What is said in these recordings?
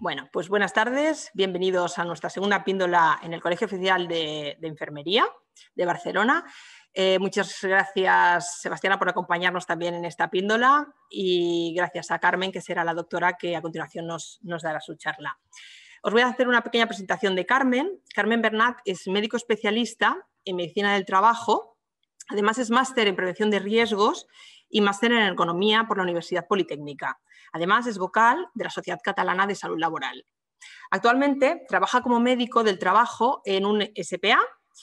Bueno, pues buenas tardes, bienvenidos a nuestra segunda píndola en el Colegio Oficial de, Enfermería de Barcelona. Eh, muchas gracias, Sebastiana, por acompañarnos también en esta píndola y gracias a Carmen, que será la doctora que a continuación nos, nos dará su charla. Os voy a hacer una pequeña presentación de Carmen. Carmen Bernat es médico especialista en medicina del trabajo Además es máster en prevención de riesgos y máster en Economía por la Universidad Politécnica. Además, es vocal de la Sociedad Catalana de Salud Laboral. Actualmente trabaja como médico del trabajo en un SPA,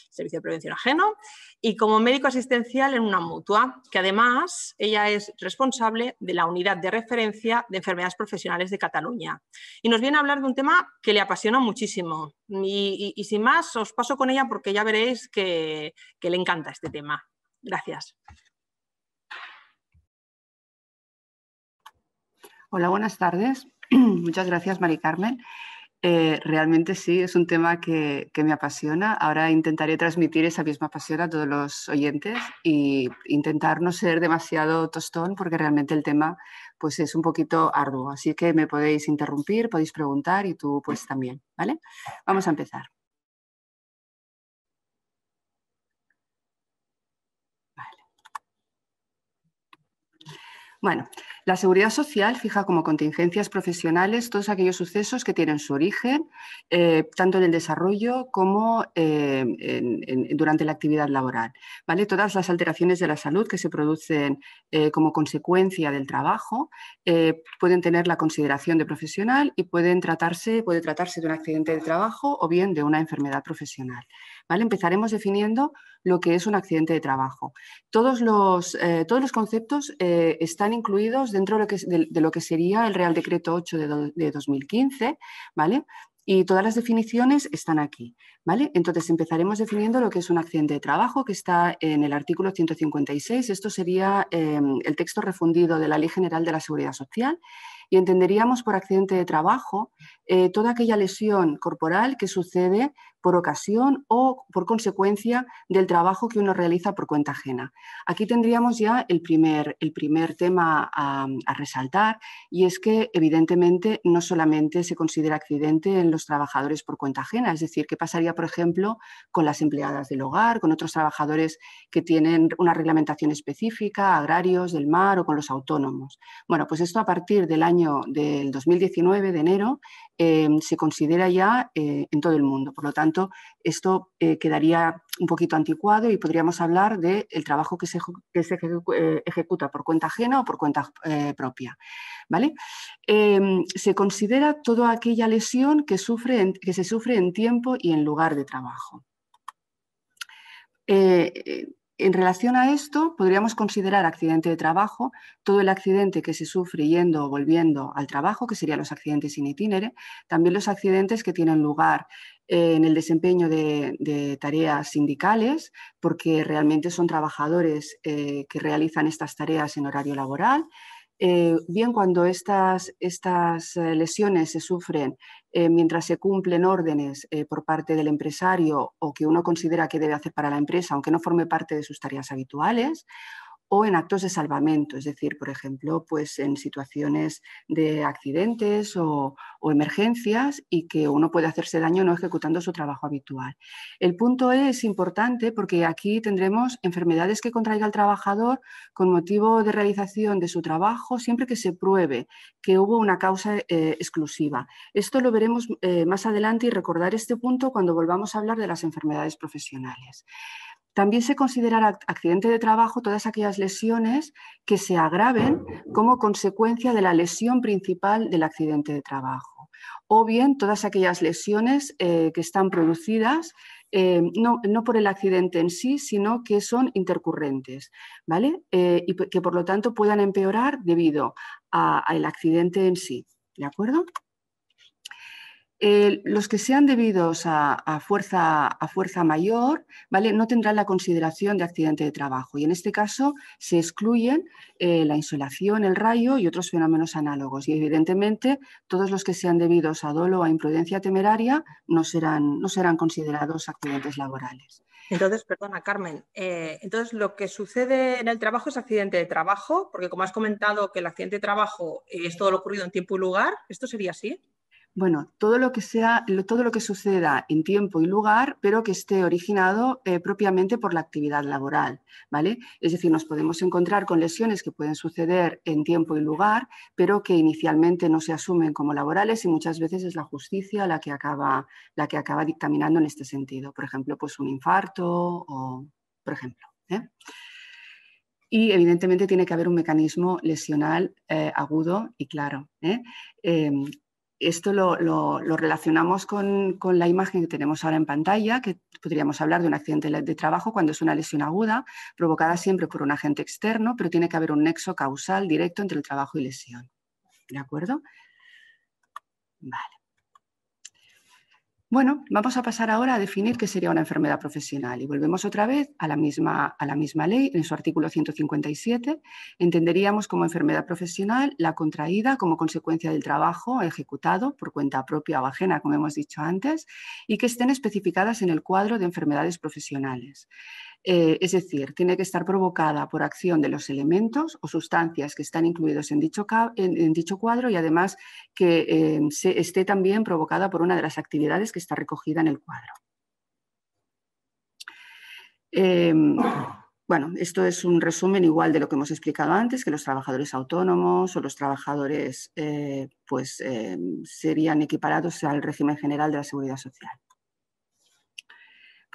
Servicio de Prevención Ajeno, y como médico asistencial en una mutua, que además ella es responsable de la unidad de referencia de enfermedades profesionales de Cataluña. Y nos viene a hablar de un tema que le apasiona muchísimo. Y, sin más, os paso con ella porque ya veréis que le encanta este tema. Gracias. Hola, buenas tardes. Muchas gracias, Mari Carmen. Eh, realmente sí, es un tema que, que, me apasiona. Ahora intentaré transmitir esa misma pasión a todos los oyentes e intentar no ser demasiado tostón porque realmente el tema pues, es un poquito arduo. Así que me podéis interrumpir, podéis preguntar y tú pues también. ¿vale? Vamos a empezar. Bueno, la seguridad social fija como contingencias profesionales todos aquellos sucesos que tienen su origen, eh, tanto en el desarrollo como eh, durante la actividad laboral. Todas las alteraciones de la salud que se producen eh, como consecuencia del trabajo pueden tener la consideración de profesional y pueden puede tratarse de un accidente de trabajo o bien de una enfermedad profesional. Empezaremos definiendo lo que es un accidente de trabajo. Todos los, eh, todos los conceptos eh, están incluidos dentro de lo, que, sería el Real Decreto 8 de, 2015, ¿vale? y todas las definiciones están aquí, ¿vale? Entonces empezaremos definiendo lo que es un accidente de trabajo, que está en el artículo 156. Esto sería em, el texto refundido de la Ley General de la Seguridad Social y entenderíamos por accidente de trabajo eh, toda aquella lesión corporal que sucede por ocasión o por consecuencia del trabajo que uno realiza por cuenta ajena. Aquí tendríamos ya el primer, el primer tema a, resaltar y es que evidentemente no solamente se considera accidente en los trabajadores por cuenta ajena, es decir, qué pasaría, por ejemplo, con las empleadas del hogar, con otros trabajadores que tienen una reglamentación específica, agrarios, del mar o con los autónomos. Bueno, pues esto a partir del año del 2019, de enero, eh, se considera ya eh, en todo el mundo. Por lo tanto, esto eh, quedaría un poquito anticuado y podríamos hablar del trabajo que se, se, eh, ejecuta por cuenta ajena o por cuenta eh, propia. ¿vale? Em, se considera toda aquella lesión que, sufre que se sufre en tiempo y en lugar de trabajo. En relación a esto, podríamos considerar accidente de trabajo todo el accidente que se sufre yendo o volviendo al trabajo, que serían los accidentes in itinere, también los accidentes que tienen lugar en el desempeño de, tareas sindicales, porque realmente son trabajadores eh, que realizan estas tareas en horario laboral. Eh, bien cuando estas, eh, lesiones se sufren mientras se cumplen órdenes por parte del empresario o que uno considera que debe hacer para la empresa, aunque no forme parte de sus tareas habituales, o en actos de salvamento, es decir, por ejemplo, pues en situaciones de accidentes o, emergencias y que uno puede hacerse daño no ejecutando su trabajo habitual. El punto E es importante porque aquí tendremos enfermedades que contraiga el trabajador con motivo de realización de su trabajo siempre que se pruebe que hubo una causa eh, exclusiva. Esto lo veremos eh, más adelante y recordar este punto cuando volvamos a hablar de las enfermedades profesionales. También se considerará accidente de trabajo todas aquellas lesiones que se agraven como consecuencia de la lesión principal del accidente de trabajo, o bien todas aquellas lesiones eh, que están producidas eh, no, por el accidente en sí, sino que son intercurrentes, ¿vale? Eh, y que por lo tanto puedan empeorar debido al accidente en sí, ¿de acuerdo? Eh, los que sean debidos a, fuerza, mayor ¿vale? no tendrán la consideración de accidente de trabajo y en este caso se excluyen eh, la insolación, el rayo y otros fenómenos análogos. Y evidentemente todos los que sean debidos a dolo o a imprudencia temeraria no serán, considerados accidentes laborales. Entonces, perdona Carmen, eh, entonces lo que sucede en el trabajo es accidente de trabajo, porque como has comentado que el accidente de trabajo es todo lo ocurrido en tiempo y lugar, ¿esto sería así? bueno, todo lo que sea, todo lo que suceda en tiempo y lugar, pero que esté originado eh, propiamente por la actividad laboral, ¿vale? Es decir, nos podemos encontrar con lesiones que pueden suceder en tiempo y lugar, pero que inicialmente no se asumen como laborales y muchas veces es la justicia la que acaba, la que acaba dictaminando en este sentido. Por ejemplo, pues un infarto por ejemplo. ¿eh? Y evidentemente tiene que haber un mecanismo lesional eh, agudo y claro. ¿eh? Em, esto lo, relacionamos con, con, la imagen que tenemos ahora en pantalla, que podríamos hablar de un accidente de trabajo cuando es una lesión aguda, provocada siempre por un agente externo, pero tiene que haber un nexo causal directo entre el trabajo y lesión. ¿De acuerdo? Vale. Bueno, vamos a pasar ahora a definir qué sería una enfermedad profesional y volvemos otra vez a la misma, a la misma ley, en su artículo 157. Entenderíamos como enfermedad profesional la contraída como consecuencia del trabajo ejecutado por cuenta propia o ajena, como hemos dicho antes, y que estén especificadas en el cuadro de enfermedades profesionales. Eh, es decir, tiene que estar provocada por acción de los elementos o sustancias que están incluidos en dicho, cuadro y además que eh, se esté también provocada por una de las actividades que está recogida en el cuadro. Em, bueno, esto es un resumen igual de lo que hemos explicado antes, que los trabajadores autónomos o los trabajadores eh, pues, serían equiparados al régimen general de la seguridad social.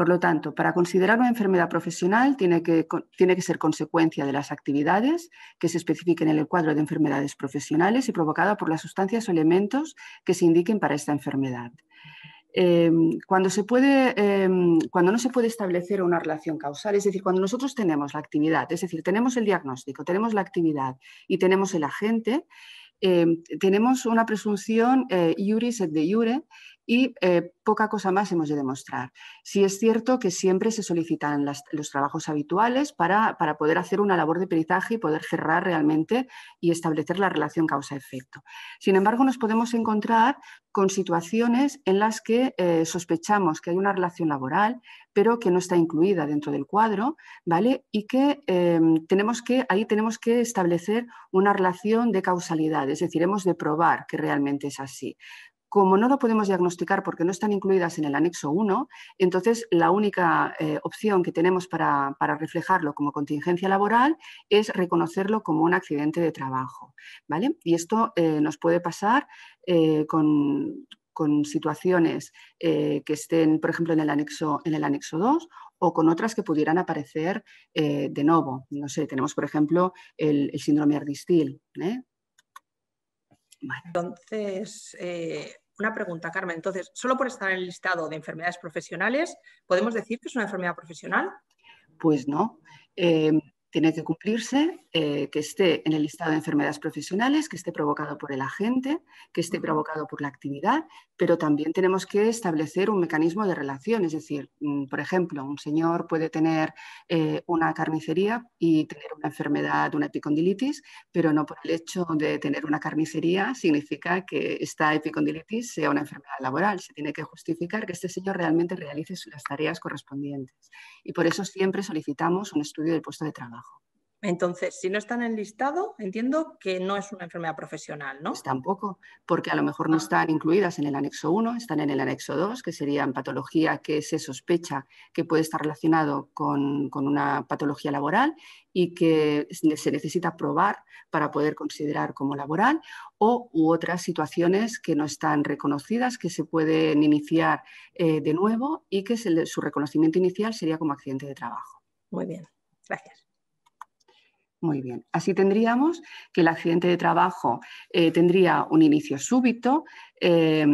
Por lo tanto, para considerar una enfermedad profesional tiene que, tiene que ser consecuencia de las actividades que se especifiquen en el cuadro de enfermedades profesionales y provocada por las sustancias o elementos que se indiquen para esta enfermedad. Em, cuando, se puede, em, cuando no se puede establecer una relación causal, es decir, cuando nosotros tenemos la actividad, es decir, tenemos el diagnóstico, tenemos la actividad y tenemos el agente, em, tenemos una presunción eh, iuris et de iure y eh, poca cosa más hemos de demostrar. Sí es cierto que siempre se solicitan los trabajos habituales para, poder hacer una labor de peritaje y poder cerrar realmente y establecer la relación causa-efecto. Sin embargo, nos podemos encontrar con situaciones en las que eh, sospechamos que hay una relación laboral, pero que no está incluida dentro del cuadro, ¿vale? Y que, eh, tenemos que ahí tenemos que establecer una relación de causalidad, es decir, hemos de probar que realmente es así. Como no lo podemos diagnosticar porque no están incluidas en el anexo 1, entonces la única eh, opción que tenemos para, reflejarlo como contingencia laboral es reconocerlo como un accidente de trabajo. ¿vale? Y esto eh, nos puede pasar eh, con, situaciones que estén, por ejemplo, en el anexo, en el anexo 2 o con otras que pudieran aparecer de nuevo. No sé, tenemos, por ejemplo, el, síndrome ardistil. Entonces, una pregunta, Carmen. Entonces, solo por estar en el listado de enfermedades profesionales, ¿podemos decir que es una enfermedad profesional? Pues no. Em, tiene que cumplirse eh, que esté en el listado de enfermedades profesionales, que esté provocado por el agente, que esté provocado por la actividad, pero también tenemos que establecer un mecanismo de relación. Es decir, mm, por ejemplo, un señor puede tener eh, una carnicería y tener una enfermedad, una epicondilitis, pero no por el hecho de tener una carnicería significa que esta epicondilitis sea una enfermedad laboral. Se tiene que justificar que este señor realmente realice las tareas correspondientes. Y por eso siempre solicitamos un estudio del puesto de trabajo. Entonces, si no están en listado, entiendo que no es una enfermedad profesional, ¿no? Pues tampoco, porque a lo mejor no ah. están incluidas en el anexo 1, están en el anexo 2, que serían patología que se sospecha que puede estar relacionado con, una patología laboral y que se necesita probar para poder considerar como laboral, o u otras situaciones que no están reconocidas, que se pueden iniciar eh, de nuevo y que su reconocimiento inicial sería como accidente de trabajo. Muy bien, gracias. Muy bien. Así tendríamos que el accidente de trabajo eh, tendría un inicio súbito, eh,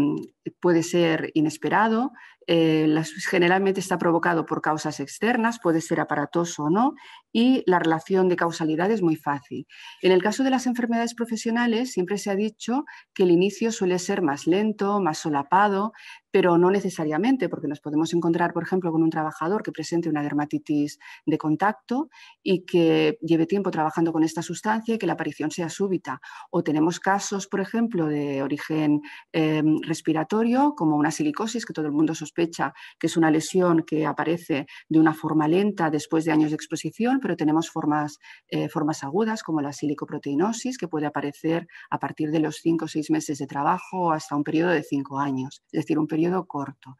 puede ser inesperado, eh, generalmente está provocado por causas externas, puede ser aparatoso o no, y la relación de causalidad es muy fácil. En el caso de las enfermedades profesionales, siempre se ha dicho que el inicio suele ser más lento, más solapado, pero no necesariamente, porque nos podemos encontrar, por ejemplo, con un trabajador que presente una dermatitis de contacto y que lleve tiempo trabajando con esta sustancia y que la aparición sea súbita. O tenemos casos, por ejemplo, de origen Em, respiratorio, como una silicosis, que todo el mundo sospecha que es una lesión que aparece de una forma lenta después de años de exposición, pero tenemos formas, eh, formas agudas, como la silicoproteinosis, que puede aparecer a partir de los 5 o 6 meses de trabajo hasta un periodo de 5 años, es decir, un periodo corto.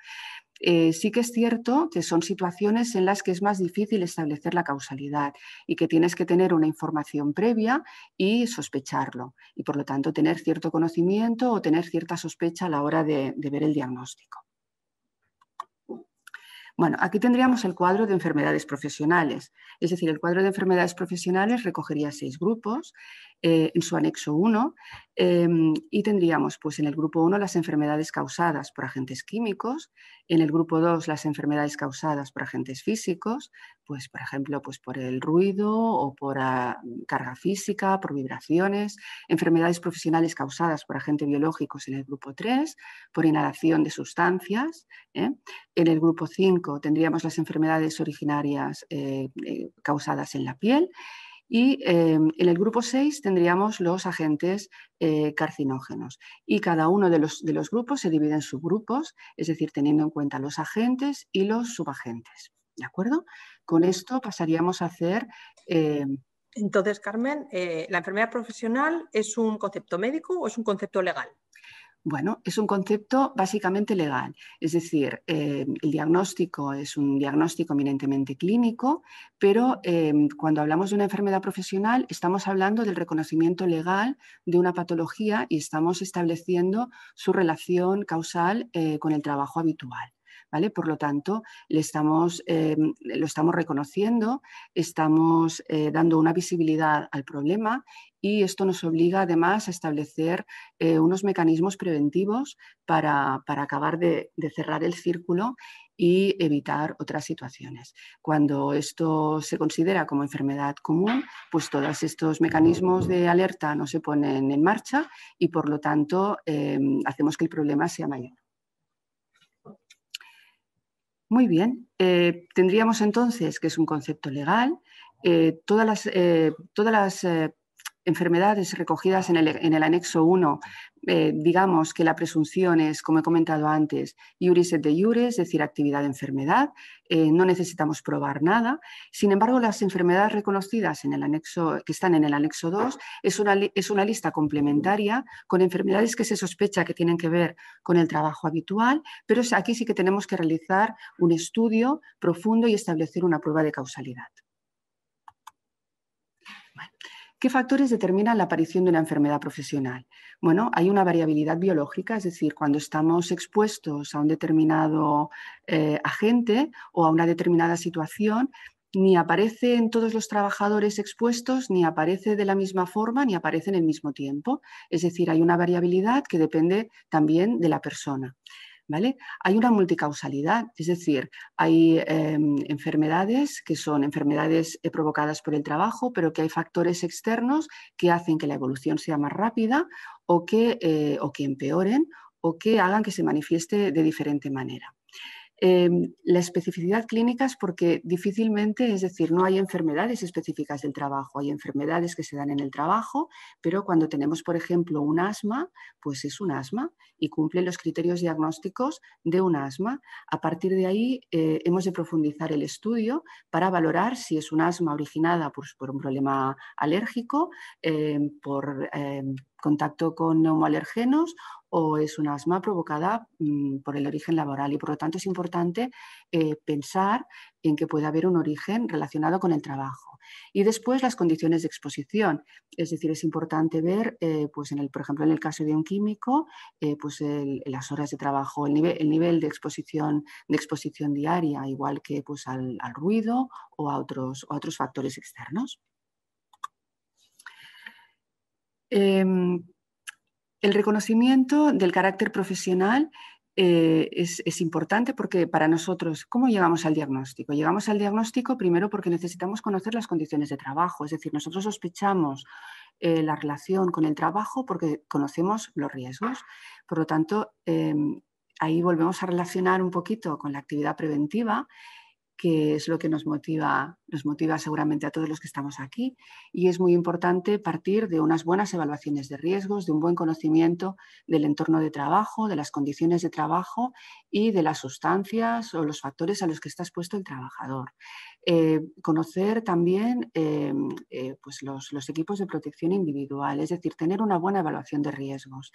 Eh, sí que es cierto que son situaciones en las que es más difícil establecer la causalidad y que tienes que tener una información previa y sospecharlo y por lo tanto tener cierto conocimiento o tener cierta sospecha a la hora de, de ver el diagnóstico. Bueno, aquí tendríamos el cuadro de enfermedades profesionales. Es decir, el cuadro de enfermedades profesionales recogería seis grupos eh, en su anexo 1 em, y tendríamos pues, en el grupo 1 las enfermedades causadas por agentes químicos, en el grupo 2 las enfermedades causadas por agentes físicos, pues, por ejemplo pues, por el ruido o por ah, carga física, por vibraciones, enfermedades profesionales causadas por agentes biológicos en el grupo 3, por inhalación de sustancias. ¿eh? En el grupo 5 tendríamos las enfermedades originarias eh, causadas en la piel y eh, en el grupo 6 tendríamos los agentes eh, carcinógenos. Y cada uno de los, grupos se divide en subgrupos, es decir, teniendo en cuenta los agentes y los subagentes. ¿De acuerdo? Con esto pasaríamos a hacer... Eh, Entonces, Carmen, ¿la enfermedad profesional es un concepto médico o es un concepto legal? Bueno, es un concepto básicamente legal, es decir, eh, el diagnóstico es un diagnóstico eminentemente clínico, pero em, cuando hablamos de una enfermedad profesional estamos hablando del reconocimiento legal de una patología y estamos estableciendo su relación causal eh, con el trabajo habitual. Por lo tanto, eh, lo estamos reconociendo, estamos eh, dando una visibilidad al problema y esto nos obliga además a establecer eh, unos mecanismos preventivos para, acabar de, cerrar el círculo y evitar otras situaciones. Cuando esto se considera como enfermedad común, pues todos estos mecanismos de alerta no se ponen en marcha y por lo tanto hacemos que el problema sea mayor. Muy bien. Eh, tendríamos entonces, que es un concepto legal, todas eh, todas las eh, enfermedades recogidas en el, anexo 1, eh, digamos que la presunción es, como he comentado antes, iuris et de iuris, es decir, actividad de enfermedad, eh, no necesitamos probar nada. Sin embargo, las enfermedades reconocidas en el anexo, que están en el anexo 2 es una, es una lista complementaria con enfermedades que se sospecha que tienen que ver con el trabajo habitual, pero aquí sí que tenemos que realizar un estudio profundo y establecer una prueba de causalidad. ¿Qué factores determinan la aparición de una enfermedad profesional? Bueno, hay una variabilidad biológica, es decir, cuando estamos expuestos a un determinado eh, agente o a una determinada situación, ni aparecen todos los trabajadores expuestos, ni aparece de la misma forma, ni aparece en el mismo tiempo. Es decir, hay una variabilidad que depende también de la persona. Hay una multicausalidad, es decir, hay em, enfermedades que son enfermedades eh, provocadas por el trabajo, pero que hay factores externos que hacen que la evolución sea más rápida o eh, o que empeoren o que hagan que se manifieste de diferente manera. Em, la especificidad clínica es porque difícilmente, es decir, no hay enfermedades específicas del trabajo, hay enfermedades que se dan en el trabajo, pero cuando tenemos, por ejemplo, un asma, pues es un asma y cumple los criterios diagnósticos de un asma. A partir de ahí, eh, hemos de profundizar el estudio para valorar si es un asma originada pues, por, un problema alérgico, em, por em, contacto con neumoalergenos o es un asma provocada mm, por el origen laboral. Y por lo tanto es importante eh, pensar en que puede haber un origen relacionado con el trabajo. Y después las condiciones de exposición. Es decir, es importante ver, eh, pues en el, por ejemplo, en el caso de un químico, eh, pues las horas de trabajo, el nivel, el nivel, de, exposición, de exposición diaria, igual que pues al, ruido o otros, a otros factores externos. Em, el reconocimiento del carácter profesional eh, es, importante porque para nosotros, ¿cómo llegamos al diagnóstico? Llegamos al diagnóstico primero porque necesitamos conocer las condiciones de trabajo, es decir, nosotros sospechamos eh, la relación con el trabajo porque conocemos los riesgos. Por lo tanto, eh, ahí volvemos a relacionar un poquito con la actividad preventiva, que es lo que nos motiva nos motiva seguramente a todos los que estamos aquí y es muy importante partir de unas buenas evaluaciones de riesgos, de un buen conocimiento del entorno de trabajo, de las condiciones de trabajo y de las sustancias o los factores a los que está expuesto el trabajador. Eh, conocer también eh, eh, pues los, los, equipos de protección individual, es decir, tener una buena evaluación de riesgos.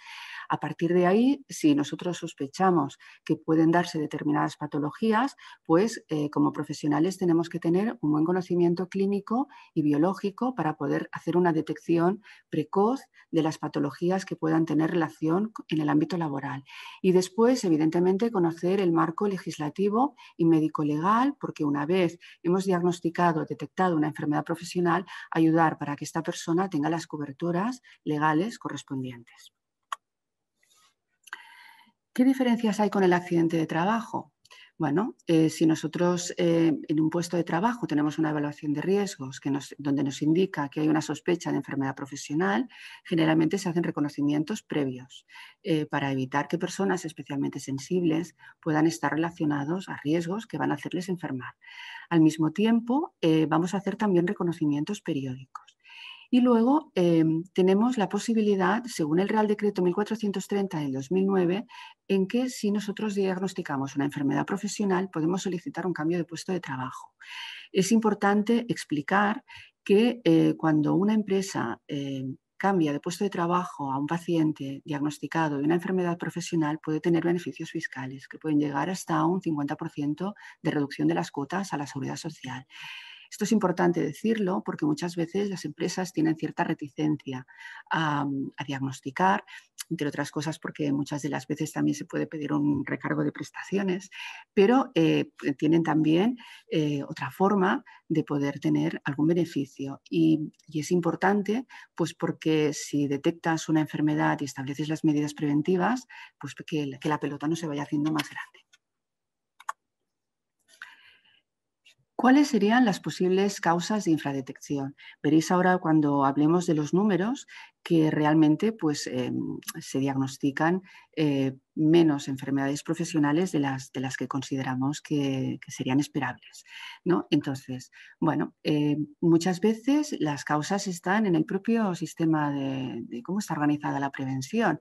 A partir de ahí, si nosotros sospechamos que pueden darse determinadas patologías, pues como profesionales tenemos que tener un buen conocimiento clínico y biológico para poder hacer una detección precoz de las patologías que puedan tener relación en el ámbito laboral. Y después, evidentemente, conocer el marco legislativo y médico-legal, porque una vez hemos diagnosticado, o detectado una enfermedad profesional, ayudar para que esta persona tenga las coberturas legales correspondientes. ¿Qué diferencias hay con el accidente de trabajo? Bueno, eh, si nosotros eh, en un puesto de trabajo tenemos una evaluación de riesgos que donde nos indica que hay una sospecha de enfermedad profesional, generalmente se hacen reconocimientos previos eh, para evitar que personas especialmente sensibles puedan estar relacionados a riesgos que van a hacerles enfermar. Al mismo tiempo, vamos a hacer también reconocimientos periódicos. Y luego em, tenemos la posibilidad, según el Real Decreto 1430 del 2009, en que si nosotros diagnosticamos una enfermedad profesional, podemos solicitar un cambio de puesto de trabajo. Es importante explicar que eh, cuando una empresa em, cambia de puesto de trabajo a un paciente diagnosticado de una enfermedad profesional puede tener beneficios fiscales que pueden llegar hasta un 50% de reducción de las cuotas a la seguridad social. Esto es importante decirlo porque muchas veces las empresas tienen cierta reticencia mm, a, diagnosticar, entre otras cosas porque muchas de las veces también se puede pedir un recargo de prestaciones, pero eh, tienen también eh, otra forma de poder tener algún beneficio. Y, es importante pues porque si detectas una enfermedad y estableces las medidas preventivas, pues que la pelota no se vaya haciendo más grande. ¿Cuáles serían las posibles causas de infradetección? Veréis ahora cuando hablemos de los números que realmente pues, eh, se diagnostican eh, menos enfermedades profesionales de las, de las que consideramos que, serían esperables. ¿no? Entonces, bueno, eh, muchas veces las causas están en el propio sistema de, cómo está organizada la prevención.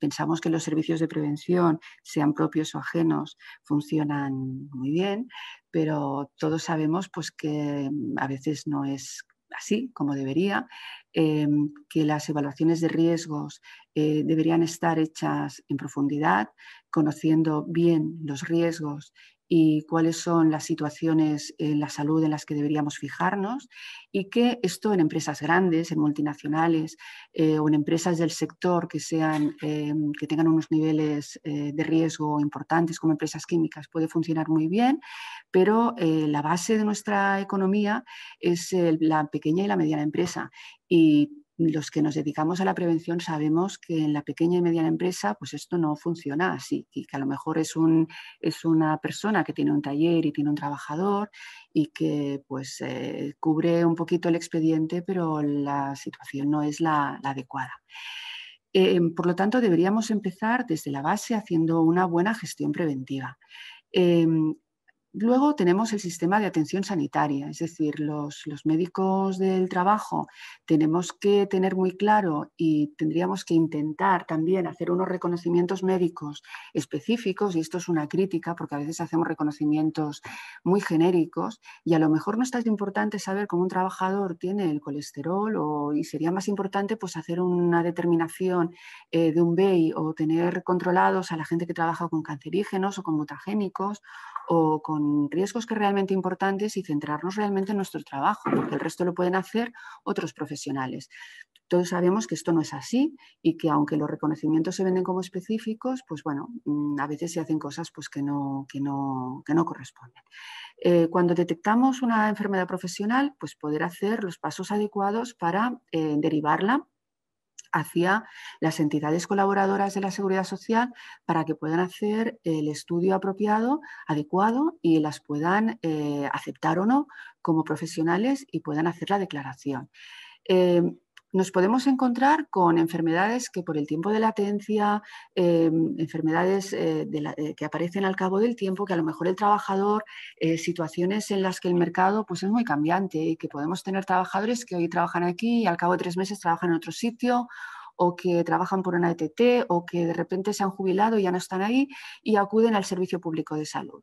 Pensamos que los servicios de prevención, sean propios o ajenos, funcionan muy bien, pero todos sabemos pues, que a veces no es así como debería, eh, que las evaluaciones de riesgos eh, deberían estar hechas en profundidad, conociendo bien los riesgos y cuáles son las situaciones en la salud en las que deberíamos fijarnos y que esto en empresas grandes, en multinacionales eh, o en empresas del sector que, sean, eh, que tengan unos niveles eh, de riesgo importantes como empresas químicas puede funcionar muy bien, pero la base de nuestra economía es la pequeña y la mediana empresa y los que nos dedicamos a la prevención sabemos que en la pequeña y mediana empresa pues esto no funciona así y que a lo mejor es, un, es una persona que tiene un taller y tiene un trabajador y que pues eh, cubre un poquito el expediente pero la situación no es la, adecuada. Em, por lo tanto, deberíamos empezar desde la base haciendo una buena gestión preventiva. Em, Luego tenemos el sistema de atención sanitaria, es decir, los, médicos del trabajo tenemos que tener muy claro y tendríamos que intentar también hacer unos reconocimientos médicos específicos, y esto es una crítica porque a veces hacemos reconocimientos muy genéricos y a lo mejor no es tan importante saber cómo un trabajador tiene el colesterol y sería más importante pues, hacer una determinación eh, de un BEI o tener controlados a la gente que trabaja con cancerígenos o con mutagénicos o con riesgos que realmente importantes y centrarnos realmente en nuestro trabajo, porque el resto lo pueden hacer otros profesionales. Todos sabemos que esto no es así y que aunque los reconocimientos se venden como específicos, pues bueno, mm, a veces se hacen cosas pues que, no, que, no, corresponden. Eh, cuando detectamos una enfermedad profesional, pues poder hacer los pasos adecuados para eh, derivarla hacia las entidades colaboradoras de la seguridad social para que puedan hacer el estudio apropiado, adecuado y las puedan eh, aceptar o no como profesionales y puedan hacer la declaración. Eh, nos podemos encontrar con enfermedades que por el tiempo de latencia, em, enfermedades eh, eh, que aparecen al cabo del tiempo, que a lo mejor el trabajador, eh, situaciones en las que el mercado pues, es muy cambiante y que podemos tener trabajadores que hoy trabajan aquí y al cabo de tres meses trabajan en otro sitio o que trabajan por una ETT o que de repente se han jubilado y ya no están ahí y acuden al servicio público de salud.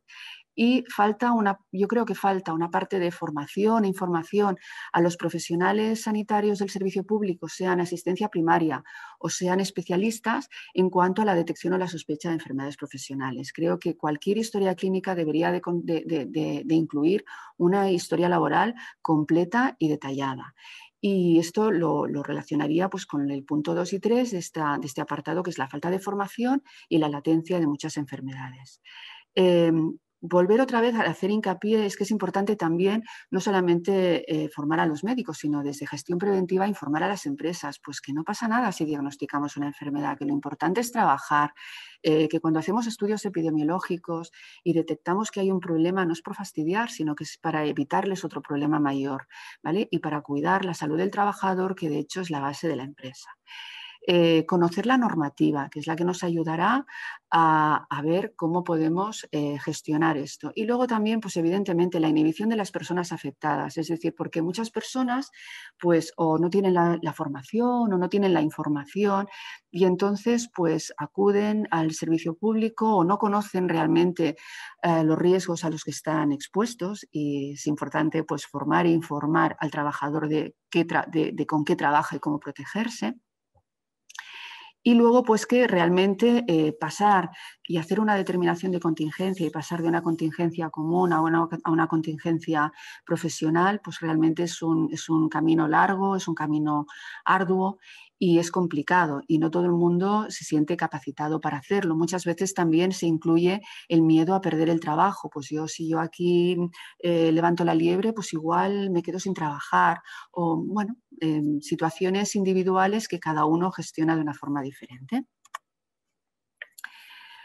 Y falta una, yo creo que falta una parte de formación e información a los profesionales sanitarios del servicio público, sean asistencia primaria o sean especialistas, en cuanto a la detección o la sospecha de enfermedades profesionales. Creo que cualquier historia clínica debería de incluir una historia laboral completa y detallada. Y esto lo, relacionaría pues, con el punto 2 y 3 de, de, este apartado, que es la falta de formación y la latencia de muchas enfermedades. Em, volver otra vez a hacer hincapié es que es importante también no solamente eh, formar a los médicos, sino desde gestión preventiva informar a las empresas, pues que no pasa nada si diagnosticamos una enfermedad, que lo importante es trabajar, eh, que cuando hacemos estudios epidemiológicos y detectamos que hay un problema no es por fastidiar, sino que es para evitarles otro problema mayor, ¿vale? Y para cuidar la salud del trabajador, que de hecho es la base de la empresa. Eh, conocer la normativa, que es la que nos ayudará a, ver cómo podemos eh, gestionar esto. Y luego también, pues evidentemente, la inhibición de las personas afectadas, es decir, porque muchas personas pues o no tienen la, formación o no tienen la información y entonces pues acuden al servicio público o no conocen realmente eh, los riesgos a los que están expuestos y es importante pues formar e informar al trabajador de, de con qué trabaja y cómo protegerse. Y luego, pues que realmente eh, pasar y hacer una determinación de contingencia y pasar de una contingencia común a una, contingencia profesional, pues realmente es un, es un camino largo, es un camino arduo y es complicado y no todo el mundo se siente capacitado para hacerlo. Muchas veces también se incluye el miedo a perder el trabajo. Pues yo si yo aquí eh, levanto la liebre, pues igual me quedo sin trabajar o bueno, em, situaciones individuales que cada uno gestiona de una forma diferente.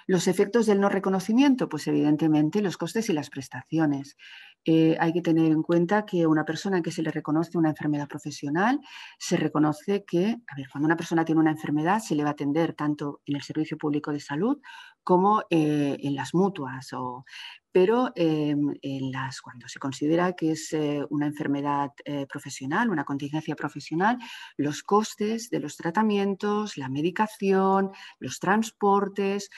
Los efectos del no reconocimiento, pues evidentemente los costes y las prestaciones. Eh, hay que tener en cuenta que una persona que se le reconoce una enfermedad profesional, se reconoce que, a ver, cuando una persona tiene una enfermedad se le va a atender tanto en el Servicio Público de Salud como eh, en las mutuas, o, pero eh, en las, cuando se considera que es una enfermedad profesional, una contingencia profesional, los costes de los tratamientos, la medicación, los transportes,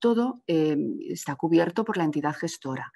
todo está cubierto por la entidad gestora.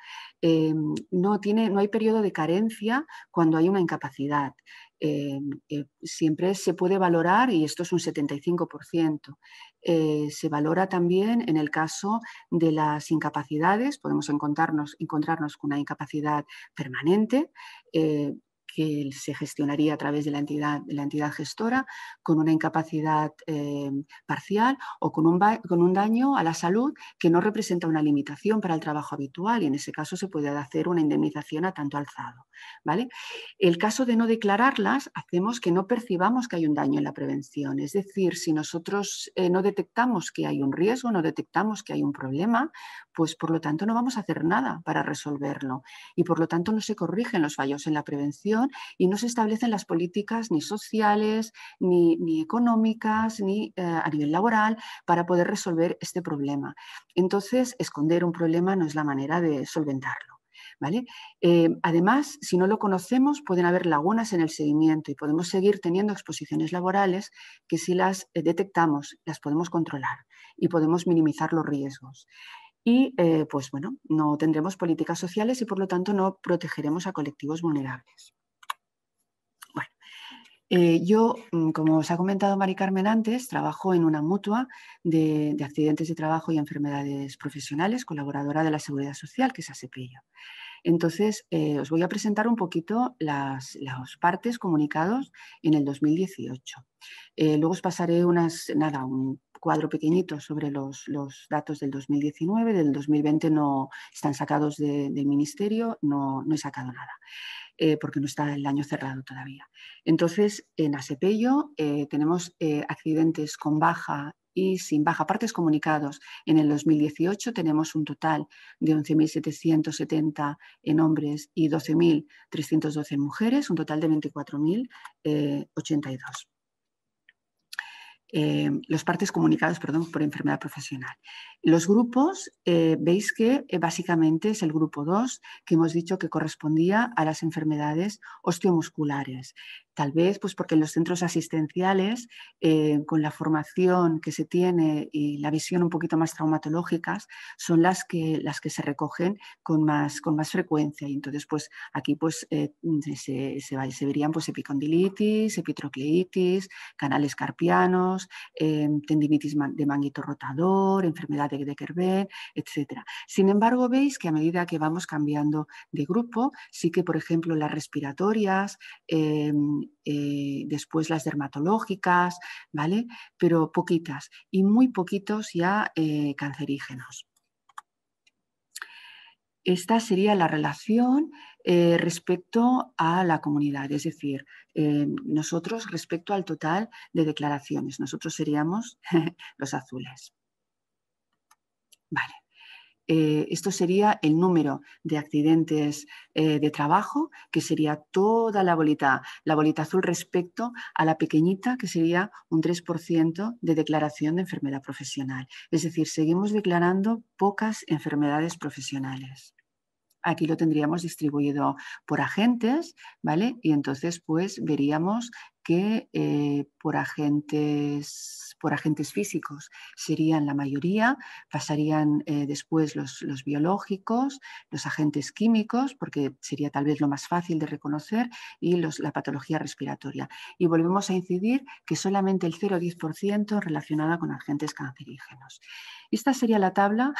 Em, no, tiene, no hay periodo de carencia cuando hay una incapacidad. Em, eh, siempre se puede valorar, y esto es un 75%, eh, se valora también en el caso de las incapacidades, podemos encontrarnos, encontrarnos con una incapacidad permanente, eh, que se gestionaría a través de la entidad, la entidad gestora con una incapacidad eh, parcial o con un, con un daño a la salud que no representa una limitación para el trabajo habitual y en ese caso se puede hacer una indemnización a tanto alzado. ¿vale? El caso de no declararlas hacemos que no percibamos que hay un daño en la prevención, es decir, si nosotros eh, no detectamos que hay un riesgo, no detectamos que hay un problema, pues por lo tanto no vamos a hacer nada para resolverlo y por lo tanto no se corrigen los fallos en la prevención y no se establecen las políticas ni sociales, ni, económicas, ni eh, a nivel laboral para poder resolver este problema. Entonces, esconder un problema no es la manera de solventarlo. Eh, además, si no lo conocemos, pueden haber lagunas en el seguimiento y podemos seguir teniendo exposiciones laborales que si las eh, detectamos, las podemos controlar y podemos minimizar los riesgos. Y pues bueno, no tendremos políticas sociales y por lo tanto no protegeremos a colectivos vulnerables. Eh, yo, mm, como os ha comentado Mari Carmen antes, trabajo en una mutua de, accidentes de trabajo y enfermedades profesionales, colaboradora de la Seguridad Social, que es ASEPILLO. Entonces, eh, os voy a presentar un poquito las, partes comunicados en el 2018. Eh, luego os pasaré un cuadro pequeñito sobre los, datos del 2019, del 2020 no están sacados del Ministerio, no he sacado nada. Eh, porque no está el año cerrado todavía. Entonces, en Asepello eh, tenemos eh, accidentes con baja y sin baja partes comunicados. En el 2018 tenemos un total de 11.770 en hombres y 12.312 en mujeres, un total de 24.082. los partes comunicados perdón, por enfermedad profesional. Los grupos, eh, veis que eh, básicamente es el grupo 2 que hemos dicho que correspondía a las enfermedades osteomusculares. Tal vez pues porque en los centros asistenciales, eh, con la formación que se tiene y la visión un poquito más traumatológicas, son las que, las que se recogen con más, con más frecuencia. Y entonces, pues aquí pues, se, verían pues, epicondilitis, epitrocleitis, canales carpianos, tendinitis de manguito rotador, enfermedades de, Kerber, etc. Sin embargo, veis que a medida que vamos cambiando de grupo, sí que, por ejemplo, las respiratorias, em, eh, después las dermatológicas, ¿vale? Pero poquitas y muy poquitos ya eh, cancerígenos. Esta sería la relación eh, respecto a la comunidad, es decir, em, nosotros respecto al total de declaraciones, nosotros seríamos los azules. Vale. Eh, esto sería el número de accidentes eh, de trabajo, que sería toda la bolita, la bolita azul respecto a la pequeñita, que sería un 3% de declaración de enfermedad profesional. Es decir, seguimos declarando pocas enfermedades profesionales. Aquí lo tendríamos distribuido por agentes, ¿vale? Y entonces, pues veríamos que eh, por, agentes, por agentes físicos serían la mayoría, pasarían eh, después los, biológicos, los agentes químicos, porque sería tal vez lo más fácil de reconocer, y los, la patología respiratoria. Y volvemos a incidir que solamente el 0,10% relacionada con agentes cancerígenos. Esta sería la tabla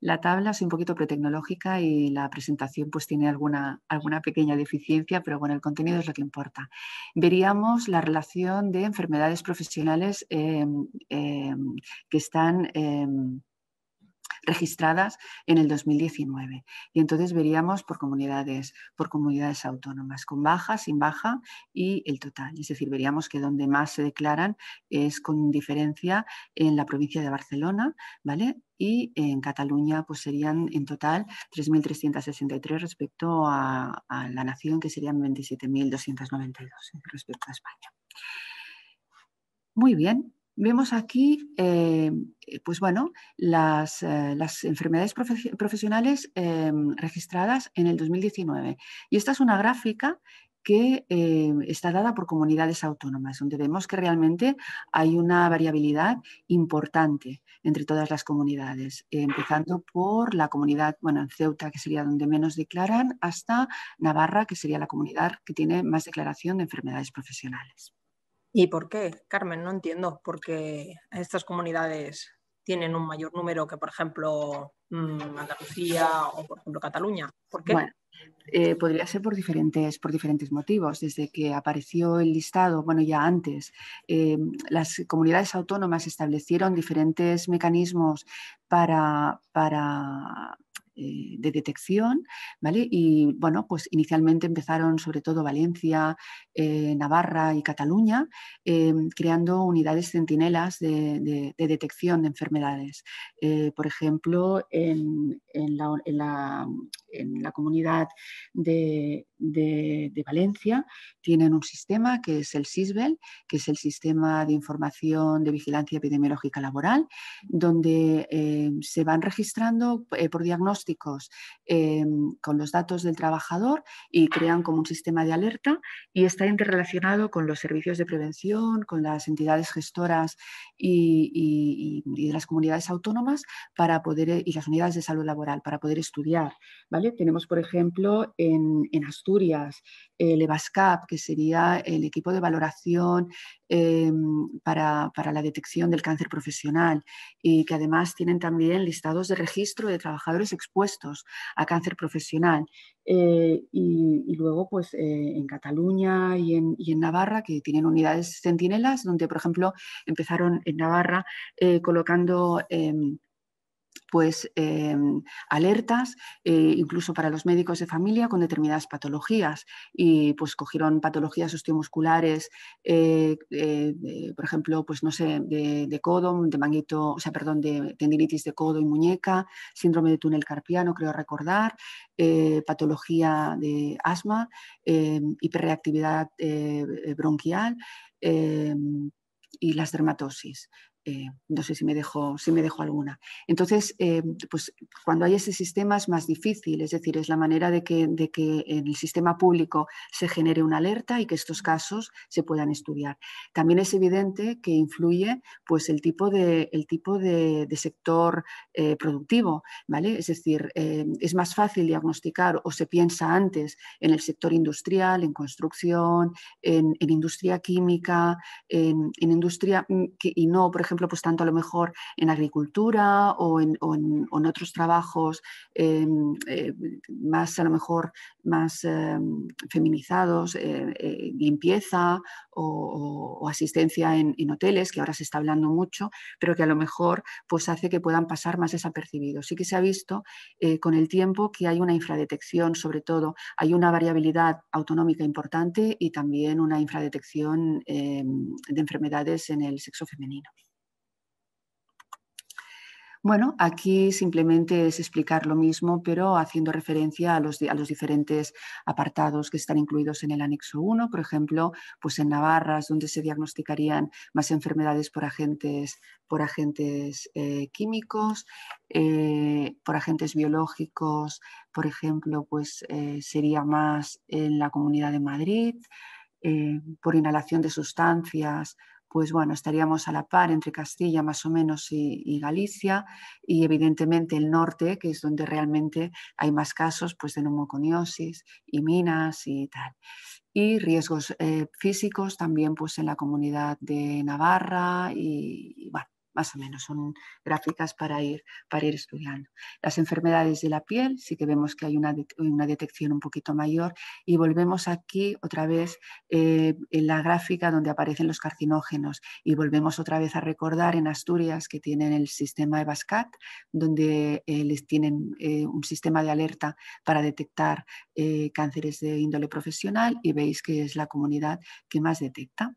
la tabla es un poquito pretecnológica y la presentación pues tiene alguna, alguna pequeña deficiencia, pero bueno, el contenido es lo que importa. Veríamos la relación de enfermedades profesionales em, em, que están... Em, registradas en el 2019. Y entonces veríamos por comunidades, por comunidades autónomas, con baja, sin baja y el total. Es decir, veríamos que donde más se declaran es con diferencia en la provincia de Barcelona, ¿vale? y en Cataluña pues serían en total 3.363 respecto a, a, la nación, que serían 27.292 respecto a España. Muy bien, Vemos aquí, eh, pues bueno, las, eh, enfermedades profesionales em, registradas en el 2019. Y esta es una gráfica que em, está dada por comunidades autónomas, donde vemos que realmente hay una variabilidad importante entre todas las comunidades, eh, empezando por la comunidad, bueno, en Ceuta, que sería donde menos declaran, hasta Navarra, que sería la comunidad que tiene más declaración de enfermedades profesionales. ¿Y por qué, Carmen? No entiendo por qué estas comunidades tienen un mayor número que, por ejemplo, mm, Andalucía o, por ejemplo, Cataluña. ¿Por qué? Eh, podría ser por diferentes, por diferentes motivos. Desde que apareció el listado, bueno, ya antes, eh, las comunidades autónomas establecieron diferentes mecanismos para, para eh, de detección, ¿vale? Y bueno, pues inicialmente empezaron sobre todo Valencia, eh, Navarra y Cataluña, em, creando unidades centinelas de, detección de enfermedades. Eh, por ejemplo, en, la, comunidad de, de, Valencia tienen un sistema que es el SISBEL, que es el Sistema de Información de Vigilancia Epidemiológica Laboral, donde em, se van registrando por diagnóstico eh, con los datos del trabajador y crean como un sistema de alerta y está interrelacionado con los servicios de prevención, con las entidades gestoras y, de las comunidades autónomas para poder, y las unidades de salud laboral para poder estudiar. ¿vale? Tenemos, por ejemplo, en, Asturias el EVASCAP, que sería el equipo de valoración eh, para, la detección del cáncer profesional y que además tienen también listados de registro de trabajadores expuestos puestos a cáncer profesional. Eh, y, luego, pues eh, en Cataluña y en, y en, Navarra, que tienen unidades centinelas, donde, por ejemplo, empezaron en Navarra eh, colocando em, pues em, alertas, eh, incluso para los médicos de familia con determinadas patologías. Y pues cogieron patologías osteomusculares, eh, eh, por ejemplo, pues no sé, de, de, codo, de manguito, o sea, perdón, de tendinitis de codo y muñeca, síndrome de túnel carpiano, creo recordar, patología de asma, hiperreactividad bronquial y las dermatosis. Eh, no sé si me dejo, si me alguna. Entonces, eh, pues cuando hay ese sistema es más difícil, es decir, es la manera de que, de que, en el sistema público se genere una alerta y que estos casos se puedan estudiar. También es evidente que influye pues, el tipo de, el tipo de, sector eh, productivo, ¿vale? Es decir, es más fácil diagnosticar o se piensa antes en el sector industrial, en construcción, en, industria química, en, industria mm, y no, por ejemplo, ejemplo, pues tanto a lo mejor en agricultura o en, otros trabajos eh, eh, más, a lo mejor, más eh, feminizados, limpieza o, asistencia en, en, hoteles, que ahora se está hablando mucho, pero que a lo mejor pues hace que puedan pasar más desapercibidos. Sí que se ha visto con el tiempo que hay una infradetección, sobre todo, hay una variabilidad autonómica importante y también una infradetección de enfermedades en el sexo femenino. Bueno, aquí simplemente es explicar lo mismo, pero haciendo referencia a los, diferentes apartados que están incluidos en el anexo 1, por ejemplo, pues en Navarras, donde se diagnosticarían más enfermedades por agentes, por agentes eh, químicos, eh, por agentes biológicos, por ejemplo, pues eh, sería más en la Comunidad de Madrid, por inhalación de sustancias, pues bueno, estaríamos a la par entre Castilla más o menos y, Galicia y evidentemente el norte, que es donde realmente hay más casos pues, de neumoconiosis y minas y tal. Y riesgos eh, físicos también pues, en la comunidad de Navarra y, y bueno, más o menos, son gráficas para ir, para ir estudiando. Las enfermedades de la piel, sí que vemos que hay una, detección un poquito mayor y volvemos aquí otra vez eh, en la gráfica donde aparecen los carcinógenos y volvemos otra vez a recordar en Asturias que tienen el sistema EVASCAT, donde eh, les tienen eh, un sistema de alerta para detectar cánceres de índole profesional y veis que es la comunidad que más detecta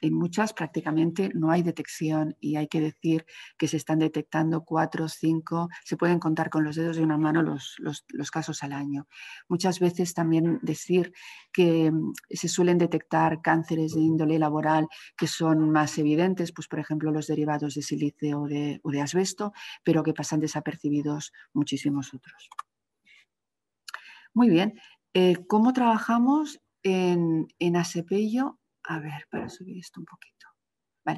en muchas prácticamente no hay detección y hay que decir que se están detectando cuatro, cinco, se pueden contar con los dedos de una mano los, los, casos al año. Muchas veces también decir que mm, se suelen detectar cánceres de índole laboral que son más evidentes, pues por ejemplo los derivados de sílice o de, o de asbesto, pero que pasan desapercibidos muchísimos otros. Muy bien, eh, ¿cómo trabajamos en, en Asepello a ver, para subir esto un poquito.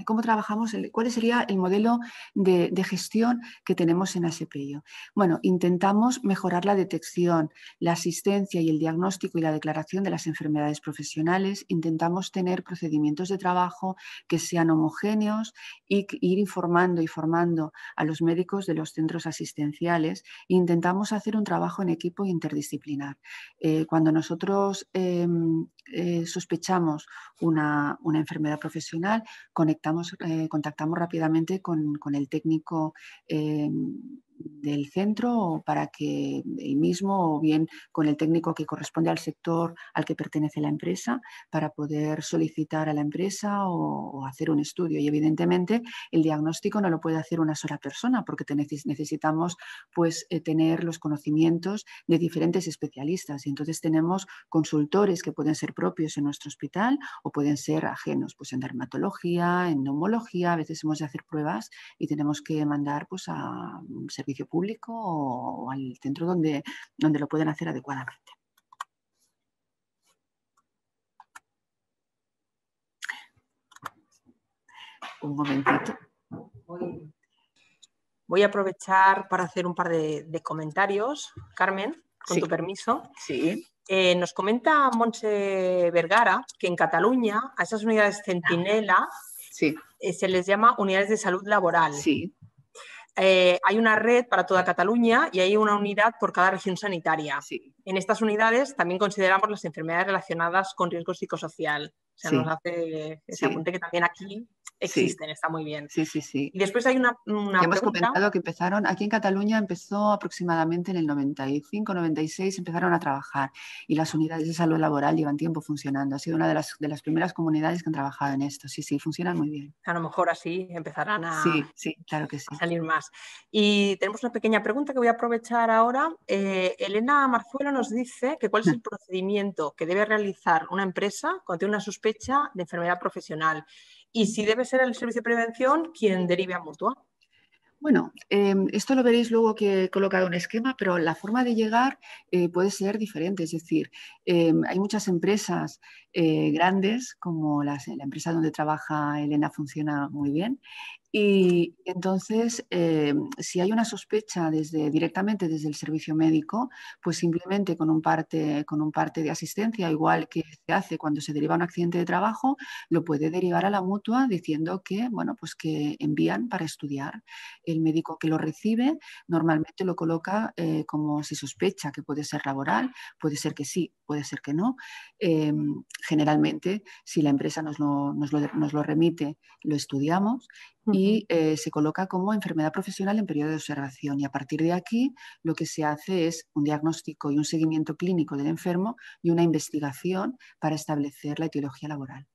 ¿Cómo trabajamos? ¿Cuál sería el modelo de, gestión que tenemos en ASPIO? Bueno, intentamos mejorar la detección, la asistencia y el diagnóstico y la declaración de las enfermedades profesionales. Intentamos tener procedimientos de trabajo que sean homogéneos y ir informando y formando a los médicos de los centros asistenciales. Intentamos hacer un trabajo en equipo interdisciplinar. Eh, cuando nosotros em, eh, sospechamos una, una enfermedad profesional, conectamos contactamos, eh, contactamos rápidamente con, el técnico eh, del centro para que el eh, mismo o bien con el técnico que corresponde al sector al que pertenece la empresa para poder solicitar a la empresa o, hacer un estudio. Y evidentemente el diagnóstico no lo puede hacer una sola persona porque necesitamos pues, eh, tener los conocimientos de diferentes especialistas. Y entonces tenemos consultores que pueden ser propios en nuestro hospital o pueden ser ajenos pues, en dermatología, en neumología. A veces hemos de hacer pruebas y tenemos que mandar pues, a ser público o, al centro donde, donde lo pueden hacer adecuadamente. Un momentito. Voy a aprovechar para hacer un par de, comentarios, Carmen, con tu permiso. Sí. Eh, nos comenta Monse Vergara que en Cataluña a esas unidades ah. centinela sí. Eh, se les llama unidades de salud laboral. Sí. Eh, hay una red para toda Cataluña y hay una unidad por cada región sanitaria. En estas unidades también consideramos las enfermedades relacionadas con riesgo psicosocial. O sea, nos hace ese apunte que también aquí existen, está muy bien. Sí, sí, sí. Y después hay una, una Hemos comentado que empezaron, aquí en Cataluña empezó aproximadamente en el 95, 96, empezaron a trabajar y las unidades de salud laboral llevan tiempo funcionando. Ha sido una de las, de las primeras comunidades que han trabajado en esto. Sí, sí, funcionan muy bien. A lo mejor así empezarán a, sí, claro que salir más. Y tenemos una pequeña pregunta que voy a aprovechar ahora. Eh, Elena Marzuelo nos dice que cuál es el procedimiento que debe realizar una empresa cuando tiene una sospecha de enfermedad profesional y si debe ser el servicio de prevención quien derive a mutua. Bueno, em, esto lo veréis luego que he colocado un esquema, pero la forma de llegar eh, puede ser diferente. Es decir, em, hay muchas empresas eh, grandes, como la empresa donde trabaja Elena funciona muy bien, y entonces, eh, si hay una sospecha desde, directamente desde el servicio médico, pues simplemente con un, parte, con un parte de asistencia, igual que se hace cuando se deriva un accidente de trabajo, lo puede derivar a la mutua diciendo que, bueno, pues que envían para estudiar. El médico que lo recibe normalmente lo coloca eh, como si sospecha que puede ser laboral, puede ser que sí, puede ser que no. Eh, generalmente, si la empresa nos lo, nos lo, nos lo remite, lo estudiamos y eh, se coloca como enfermedad profesional en periodo de observación. Y a partir de aquí lo que se hace es un diagnóstico y un seguimiento clínico del enfermo y una investigación para establecer la etiología laboral.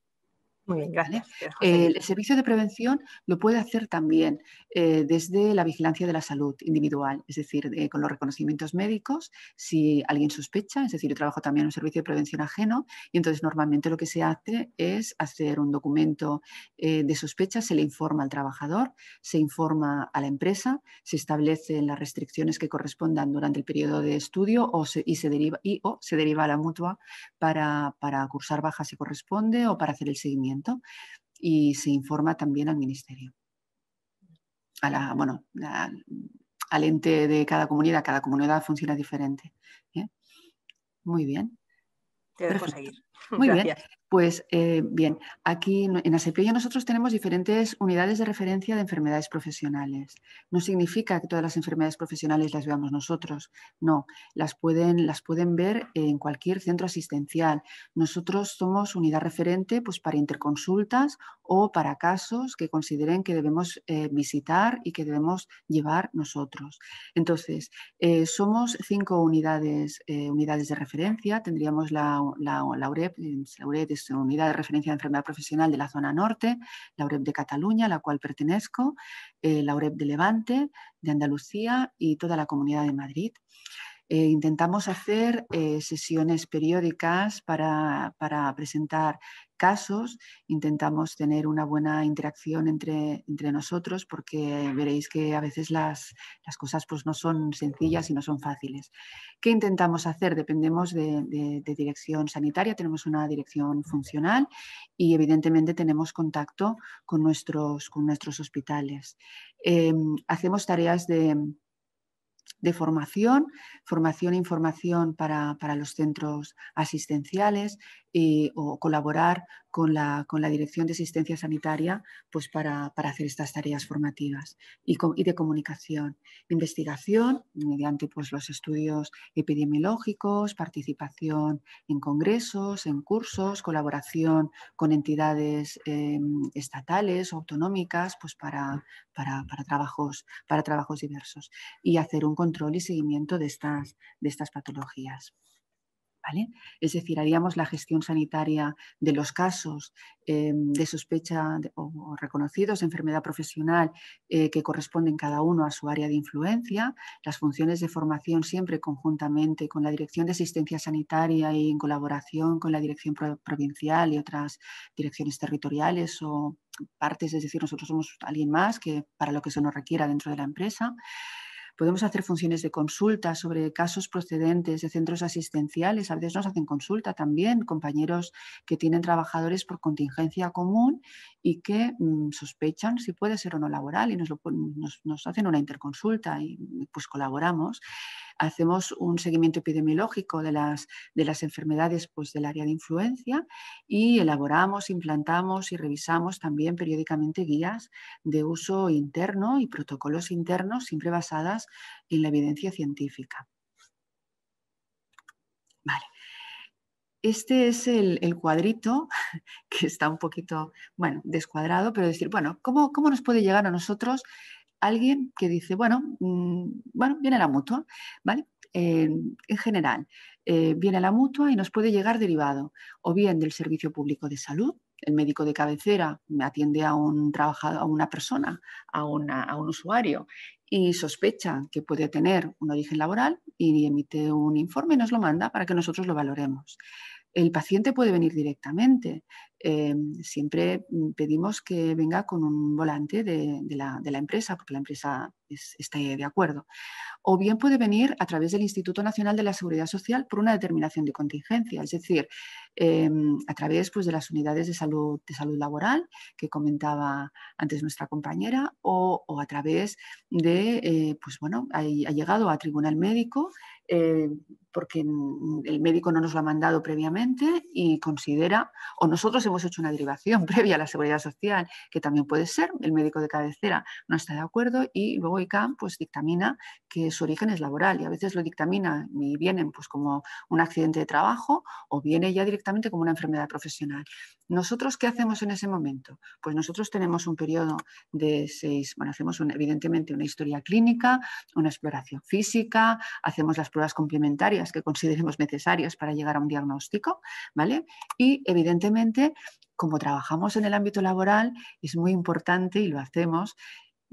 Muy bien, gracias. Eh, el servicio de prevención lo puede hacer también eh, desde la vigilancia de la salud individual, es decir, eh, con los reconocimientos médicos, si alguien sospecha, es decir, yo trabajo también en un servicio de prevención ajeno y entonces normalmente lo que se hace es hacer un documento de sospecha, se le informa al trabajador, se informa a la empresa, se establecen las restricciones que correspondan durante el periodo de estudio o se, y, se deriva, o se deriva a la mutua para, para cursar baja si corresponde o para hacer el seguimiento y se informa también al ministerio. A la, al ente de cada comunidad, cada comunidad funciona diferente. ¿eh? Muy bien. Te Muy bien, pues eh, bien, aquí en ASEPIO nosotros tenemos diferentes unidades de referencia de enfermedades profesionales. No significa que todas las enfermedades profesionales las veamos nosotros, no, las pueden, las pueden ver en cualquier centro asistencial. Nosotros somos unidad referente pues, para interconsultas o para casos que consideren que debemos eh, visitar y que debemos llevar nosotros. Entonces, eh, somos cinco unidades, unidades de referencia, tendríamos la, la, la UREP la UREP es una Unidad de Referencia de Enfermedad Profesional de la Zona Norte, la UREP de Cataluña, a la cual pertenezco, eh, la UREP de Levante, de Andalucía y toda la Comunidad de Madrid. Eh, intentamos hacer eh, sesiones periódicas para, para presentar casos, intentamos tener una buena interacción entre, nosotros porque veréis que a veces las, cosas pues, no son sencillas y no son fáciles. ¿Qué intentamos hacer? Dependemos de, dirección sanitaria, tenemos una dirección funcional y evidentemente tenemos contacto con nuestros, con nuestros hospitales. Em, hacemos tareas de de formación, formación e información para, para los centros asistenciales eh, o colaborar con la, Dirección de Asistencia Sanitaria pues, para, hacer estas tareas formativas y, con, y, de comunicación. Investigación mediante pues, los estudios epidemiológicos, participación en congresos, en cursos, colaboración con entidades eh, estatales o autonómicas pues, para, para, trabajos, diversos y hacer un control y seguimiento de estas patologías. Es decir, haríamos la gestión sanitaria de los casos eh, de sospecha o, reconocidos de enfermedad profesional eh, que corresponden cada uno a su área de influencia, las funciones de formación siempre conjuntamente con la Dirección de Asistencia Sanitaria y en colaboración con la Dirección Provincial y otras direcciones territoriales o partes, es decir, nosotros somos alguien más que para lo que se nos requiera dentro de la empresa. Podemos hacer funciones de consulta sobre casos procedentes de centros asistenciales. A veces nos hacen consulta también compañeros que tienen trabajadores por contingencia común y que mm, sospechan si puede ser o no laboral y nos, nos, nos hacen una interconsulta y pues colaboramos hacemos un seguimiento epidemiológico de las, de las enfermedades pues, del área de influencia y elaboramos, implantamos y revisamos también periódicamente guías de uso interno y protocolos internos, siempre basadas en la evidencia científica. Este es el, cuadrito que está un poquito, bueno, descuadrado, pero decir, bueno, ¿cómo, nos puede llegar a nosotros alguien que dice, bueno, mm, bueno, viene la mutua, ¿vale? Eh, en general, eh, viene la mutua y nos puede llegar derivado, o bien del servicio público de salud, el médico de cabecera atiende a un trabajador, a una persona, a, a un usuario y sospecha que puede tener un origen laboral y emite un informe y nos lo manda para que nosotros lo valoremos. El paciente puede venir directamente. Em, siempre mm, pedimos que venga con un volante de, la, empresa, porque la empresa está de acuerdo. O bien puede venir a través del Instituto Nacional de la Seguridad Social por una determinación de contingencia, es decir, em, a través pues, de las unidades de salud, laboral que comentaba antes nuestra compañera, o, a través de, eh, pues bueno, ha, llegado a tribunal médico eh, porque el médico no nos lo ha mandado previamente y considera, o nosotros hemos hecho una derivación previa a la seguridad social, que también puede ser, el médico de cabecera no está de acuerdo y luego ICAM pues, dictamina que su origen es laboral y a veces lo dictamina y viene pues, como un accidente de trabajo o viene ya directamente como una enfermedad profesional. ¿Nosotros qué hacemos en ese momento? Pues nosotros tenemos un periodo de seis, bueno, hacemos evidentemente una historia clínica, una exploración física, hacemos las pruebas complementarias que consideremos necesarias para llegar a un diagnóstico, ¿vale? Y evidentemente, como trabajamos en el ámbito laboral, es muy importante y lo hacemos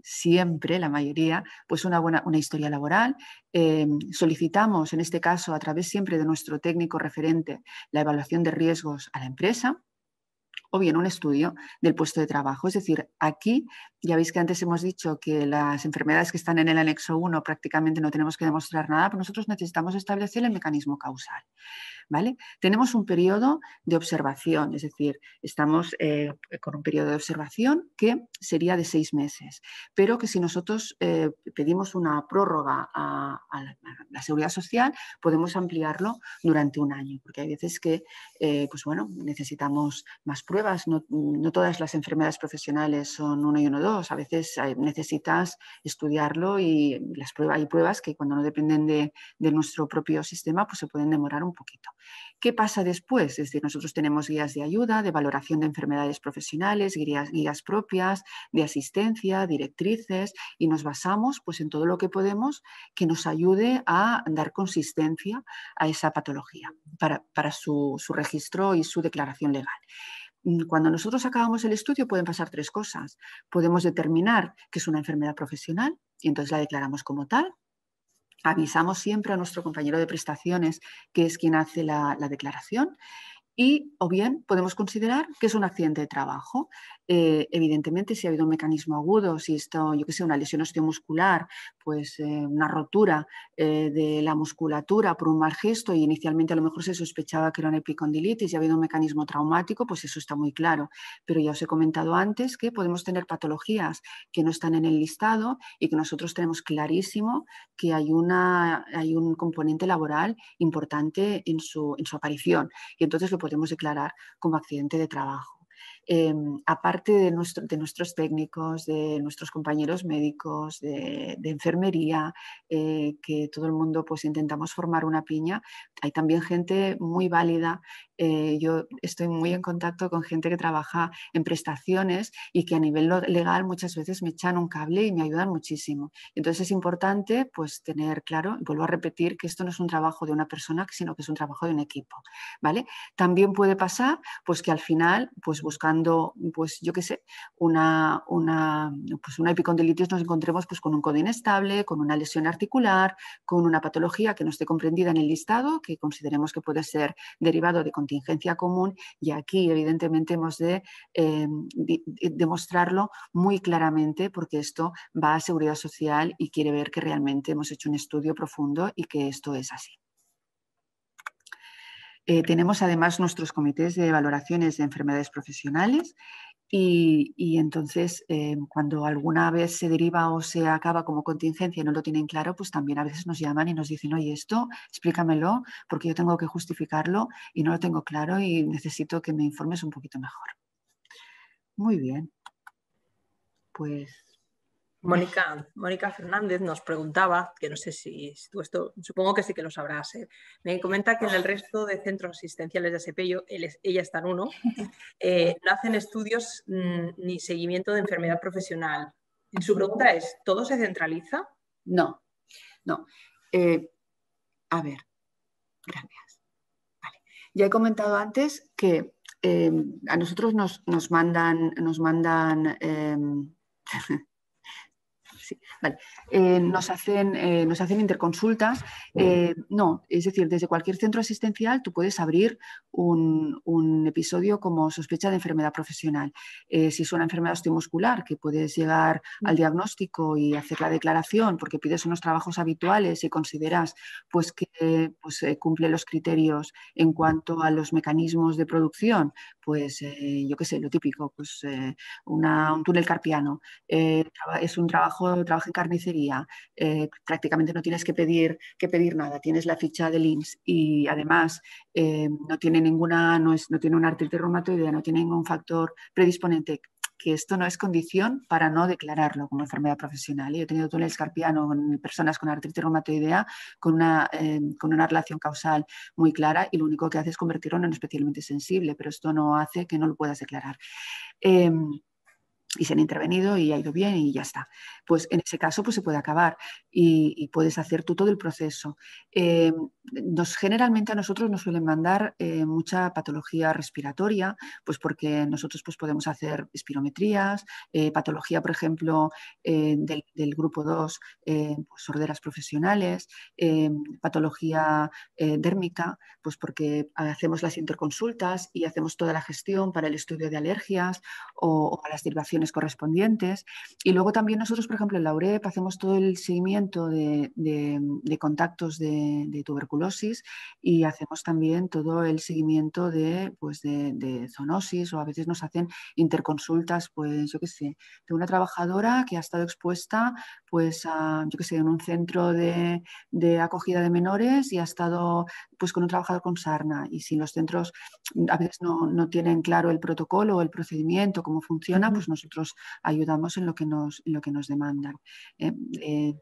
siempre, la mayoría, pues una buena una historia laboral. Em, solicitamos, en este caso, a través siempre de nuestro técnico referente, la evaluación de riesgos a la empresa, o bien un estudio del puesto de trabajo. Es decir, aquí ya veis que antes hemos dicho que las enfermedades que están en el anexo 1 prácticamente no tenemos que demostrar nada, pero nosotros necesitamos establecer el mecanismo causal. ¿vale? Tenemos un periodo de observación, es decir, estamos eh, con un periodo de observación que sería de seis meses, pero que si nosotros eh, pedimos una prórroga a, la, seguridad social, podemos ampliarlo durante un año, porque hay veces que eh, pues bueno, necesitamos más pruebas no, todas las enfermedades profesionales son uno y uno dos, a veces necesitas estudiarlo y las pruebas, hay pruebas que cuando no dependen de, nuestro propio sistema, pues se pueden demorar un poquito. ¿Qué pasa después? Es decir, nosotros tenemos guías de ayuda, de valoración de enfermedades profesionales, guías, guías propias, de asistencia, directrices, y nos basamos pues, en todo lo que podemos que nos ayude a dar consistencia a esa patología para, su, su registro y su declaración legal. Mm, cuando nosotros acabamos el estudio pueden pasar tres cosas. Podemos determinar que es una enfermedad profesional y entonces la declaramos como tal. Avisamos siempre a nuestro compañero de prestaciones, que es quien hace la, declaración, y o bien podemos considerar que es un accidente de trabajo. Eh, evidentemente, si ha habido un mecanismo agudo, si esto, yo que sé, una lesión osteomuscular, pues eh, una rotura eh, de la musculatura por un mal gesto y inicialmente a lo mejor se sospechaba que era una epicondilitis y ha habido un mecanismo traumático, pues eso está muy claro. Pero ya os he comentado antes que podemos tener patologías que no están en el listado y que nosotros tenemos clarísimo que hay, una, hay un componente laboral importante en su, en su aparición. Y entonces lo podemos declarar como accidente de trabajo. Em, aparte de, nuestros técnicos, de nuestros compañeros médicos, de, enfermería, eh, que todo el mundo pues intentamos formar una piña, hay también gente muy válida. Eh, yo estoy muy en contacto con gente que trabaja en prestaciones y que a nivel legal muchas veces me echan un cable y me ayudan muchísimo. Entonces es importante pues tener claro, vuelvo a repetir, que esto no es un trabajo de una persona, sino que es un trabajo de un equipo. ¿vale? También puede pasar pues que al final pues buscando cuando, pues yo qué sé, una, una, pues una epicondilitis nos encontremos pues, con un código inestable, con una lesión articular, con una patología que no esté comprendida en el listado, que consideremos que puede ser derivado de contingencia común y aquí evidentemente hemos de eh, demostrarlo muy claramente porque esto va a seguridad social y quiere ver que realmente hemos hecho un estudio profundo y que esto es así. Eh, tenemos además nuestros comités de valoraciones de enfermedades profesionales y, entonces eh, cuando alguna vez se deriva o se acaba como contingencia y no lo tienen claro, pues también a veces nos llaman y nos dicen, oye, esto explícamelo porque yo tengo que justificarlo y no lo tengo claro y necesito que me informes un poquito mejor. Muy bien. Pues Mónica, Mónica Fernández nos preguntaba, que no sé si, tú esto, supongo que sí que lo sabrás, ¿eh? me comenta que en el resto de centros asistenciales de ASEPELLO, ella está en uno, eh, no hacen estudios mm, ni seguimiento de enfermedad profesional. su pregunta es, ¿todo se centraliza? No, no. Eh, a ver, gracias. Ya he comentado antes que a nosotros nos mandan, nos mandan em, Vale. Eh, nos, hacen, eh, nos hacen interconsultas. Eh, no, es decir, desde cualquier centro asistencial tú puedes abrir un, episodio como sospecha de enfermedad profesional. si es una enfermedad osteomuscular, que puedes llegar al diagnóstico y hacer la declaración porque pides unos trabajos habituales y consideras pues, que pues, cumple los criterios en cuanto a los mecanismos de producción, pues yo qué sé, lo típico, pues una, un túnel carpiano. es un trabajo trabaja en carnicería, eh, prácticamente no tienes que pedir, que pedir nada, tienes la ficha del IMSS y además eh, no tiene ninguna, no, es, no tiene una artritis reumatoidea, no tiene ningún factor predisponente que esto no es condición para no declararlo como enfermedad profesional. ¿eh? Yo he tenido túnel carpiano en personas con artritis reumatoidea con una, em, con una relación causal muy clara y lo único que hace es convertirlo en especialmente sensible, pero esto no hace que no lo puedas declarar. Em, y se han intervenido y ha ido bien y ya está. Pues en ese caso pues se puede acabar y, puedes hacer tú todo el proceso. Eh, nos, generalmente a nosotros nos suelen mandar eh, mucha patología respiratoria, pues porque nosotros pues, podemos hacer espirometrías, eh, patología, por ejemplo, del, grupo 2, pues sorderas profesionales, patología dérmica, pues porque hacemos las interconsultas y hacemos toda la gestión para el estudio de alergias o, o las derivaciones correspondientes. Y luego también nosotros, por ejemplo, en la UREP hacemos todo el seguimiento de, contactos de, tuberculosis y hacemos también todo el seguimiento de, pues de, zoonosis o a veces nos hacen interconsultas, pues yo qué sé, de una trabajadora que ha estado expuesta pues a, yo qué sé, en un centro de, acogida de menores y ha estado pues con un trabajador con sarna y si los centros a veces no, no tienen claro el protocolo o el procedimiento, cómo funciona, pues nos ayudamos en lo que nos, lo que nos demandan. ¿eh? Eh,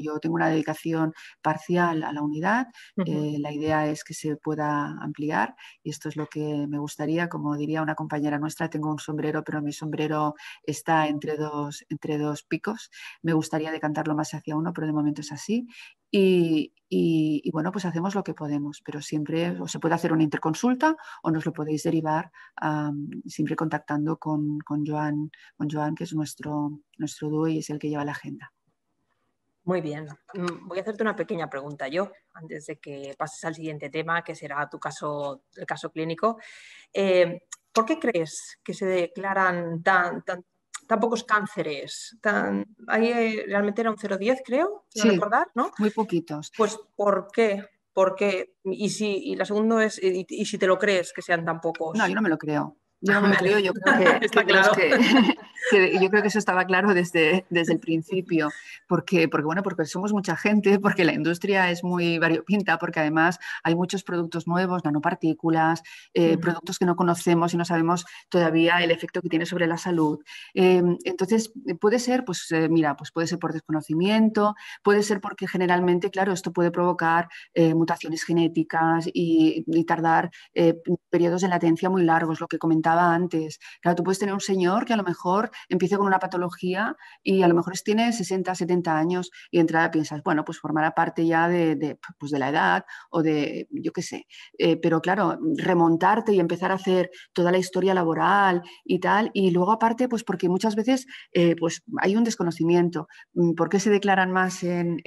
yo tengo una dedicación parcial a la unidad, eh, la idea es que se pueda ampliar y esto es lo que me gustaría, como diría una compañera nuestra, tengo un sombrero, pero mi sombrero está entre dos, entre dos picos, me gustaría decantarlo más hacia uno, pero de momento es así y, bueno, pues hacemos lo que podemos, pero siempre se puede hacer una interconsulta o nos lo podéis derivar siempre contactando con, Joan, con Joan, que es nuestro, nuestro y es el que lleva la agenda. Muy bien, mm, voy a hacerte una pequeña pregunta yo, antes de que pases al siguiente tema, que será tu caso, el caso clínico. Eh, ¿Por qué crees que se declaran tan, tan tan pocos cánceres, tan, ahí eh, realmente era un 0,10 creo, sin recordar, ¿no? Muy poquitos. Pues ¿por qué? ¿Por qué? Y si, y la segunda es, y, y, si te lo crees que sean tan pocos. No, yo no me lo creo. Yo no me creo, yo creo que, eso estaba claro desde, desde el principio, porque, porque bueno, porque somos mucha gente, porque la industria es muy variopinta, porque además hay muchos productos nuevos, nanopartículas, eh, productos que no conocemos y no sabemos todavía el efecto que tiene sobre la salud. Em, entonces, puede ser, pues eh, mira, pues puede ser por desconocimiento, puede ser porque generalmente, claro, esto puede provocar eh, mutaciones genéticas y, y tardar periodos de latencia muy largos, lo que comentaba antes. Claro, tú puedes tener un señor que a lo mejor empiece con una patología y a lo mejor tiene 60, 70 años y entrada piensas, bueno, pues formará parte ya de, pues la edad o de, yo qué sé. Eh, pero claro, remontarte y empezar a hacer toda la historia laboral y tal. Y luego aparte, pues porque muchas veces eh, pues hay un desconocimiento. Mm, ¿Por qué se declaran más en,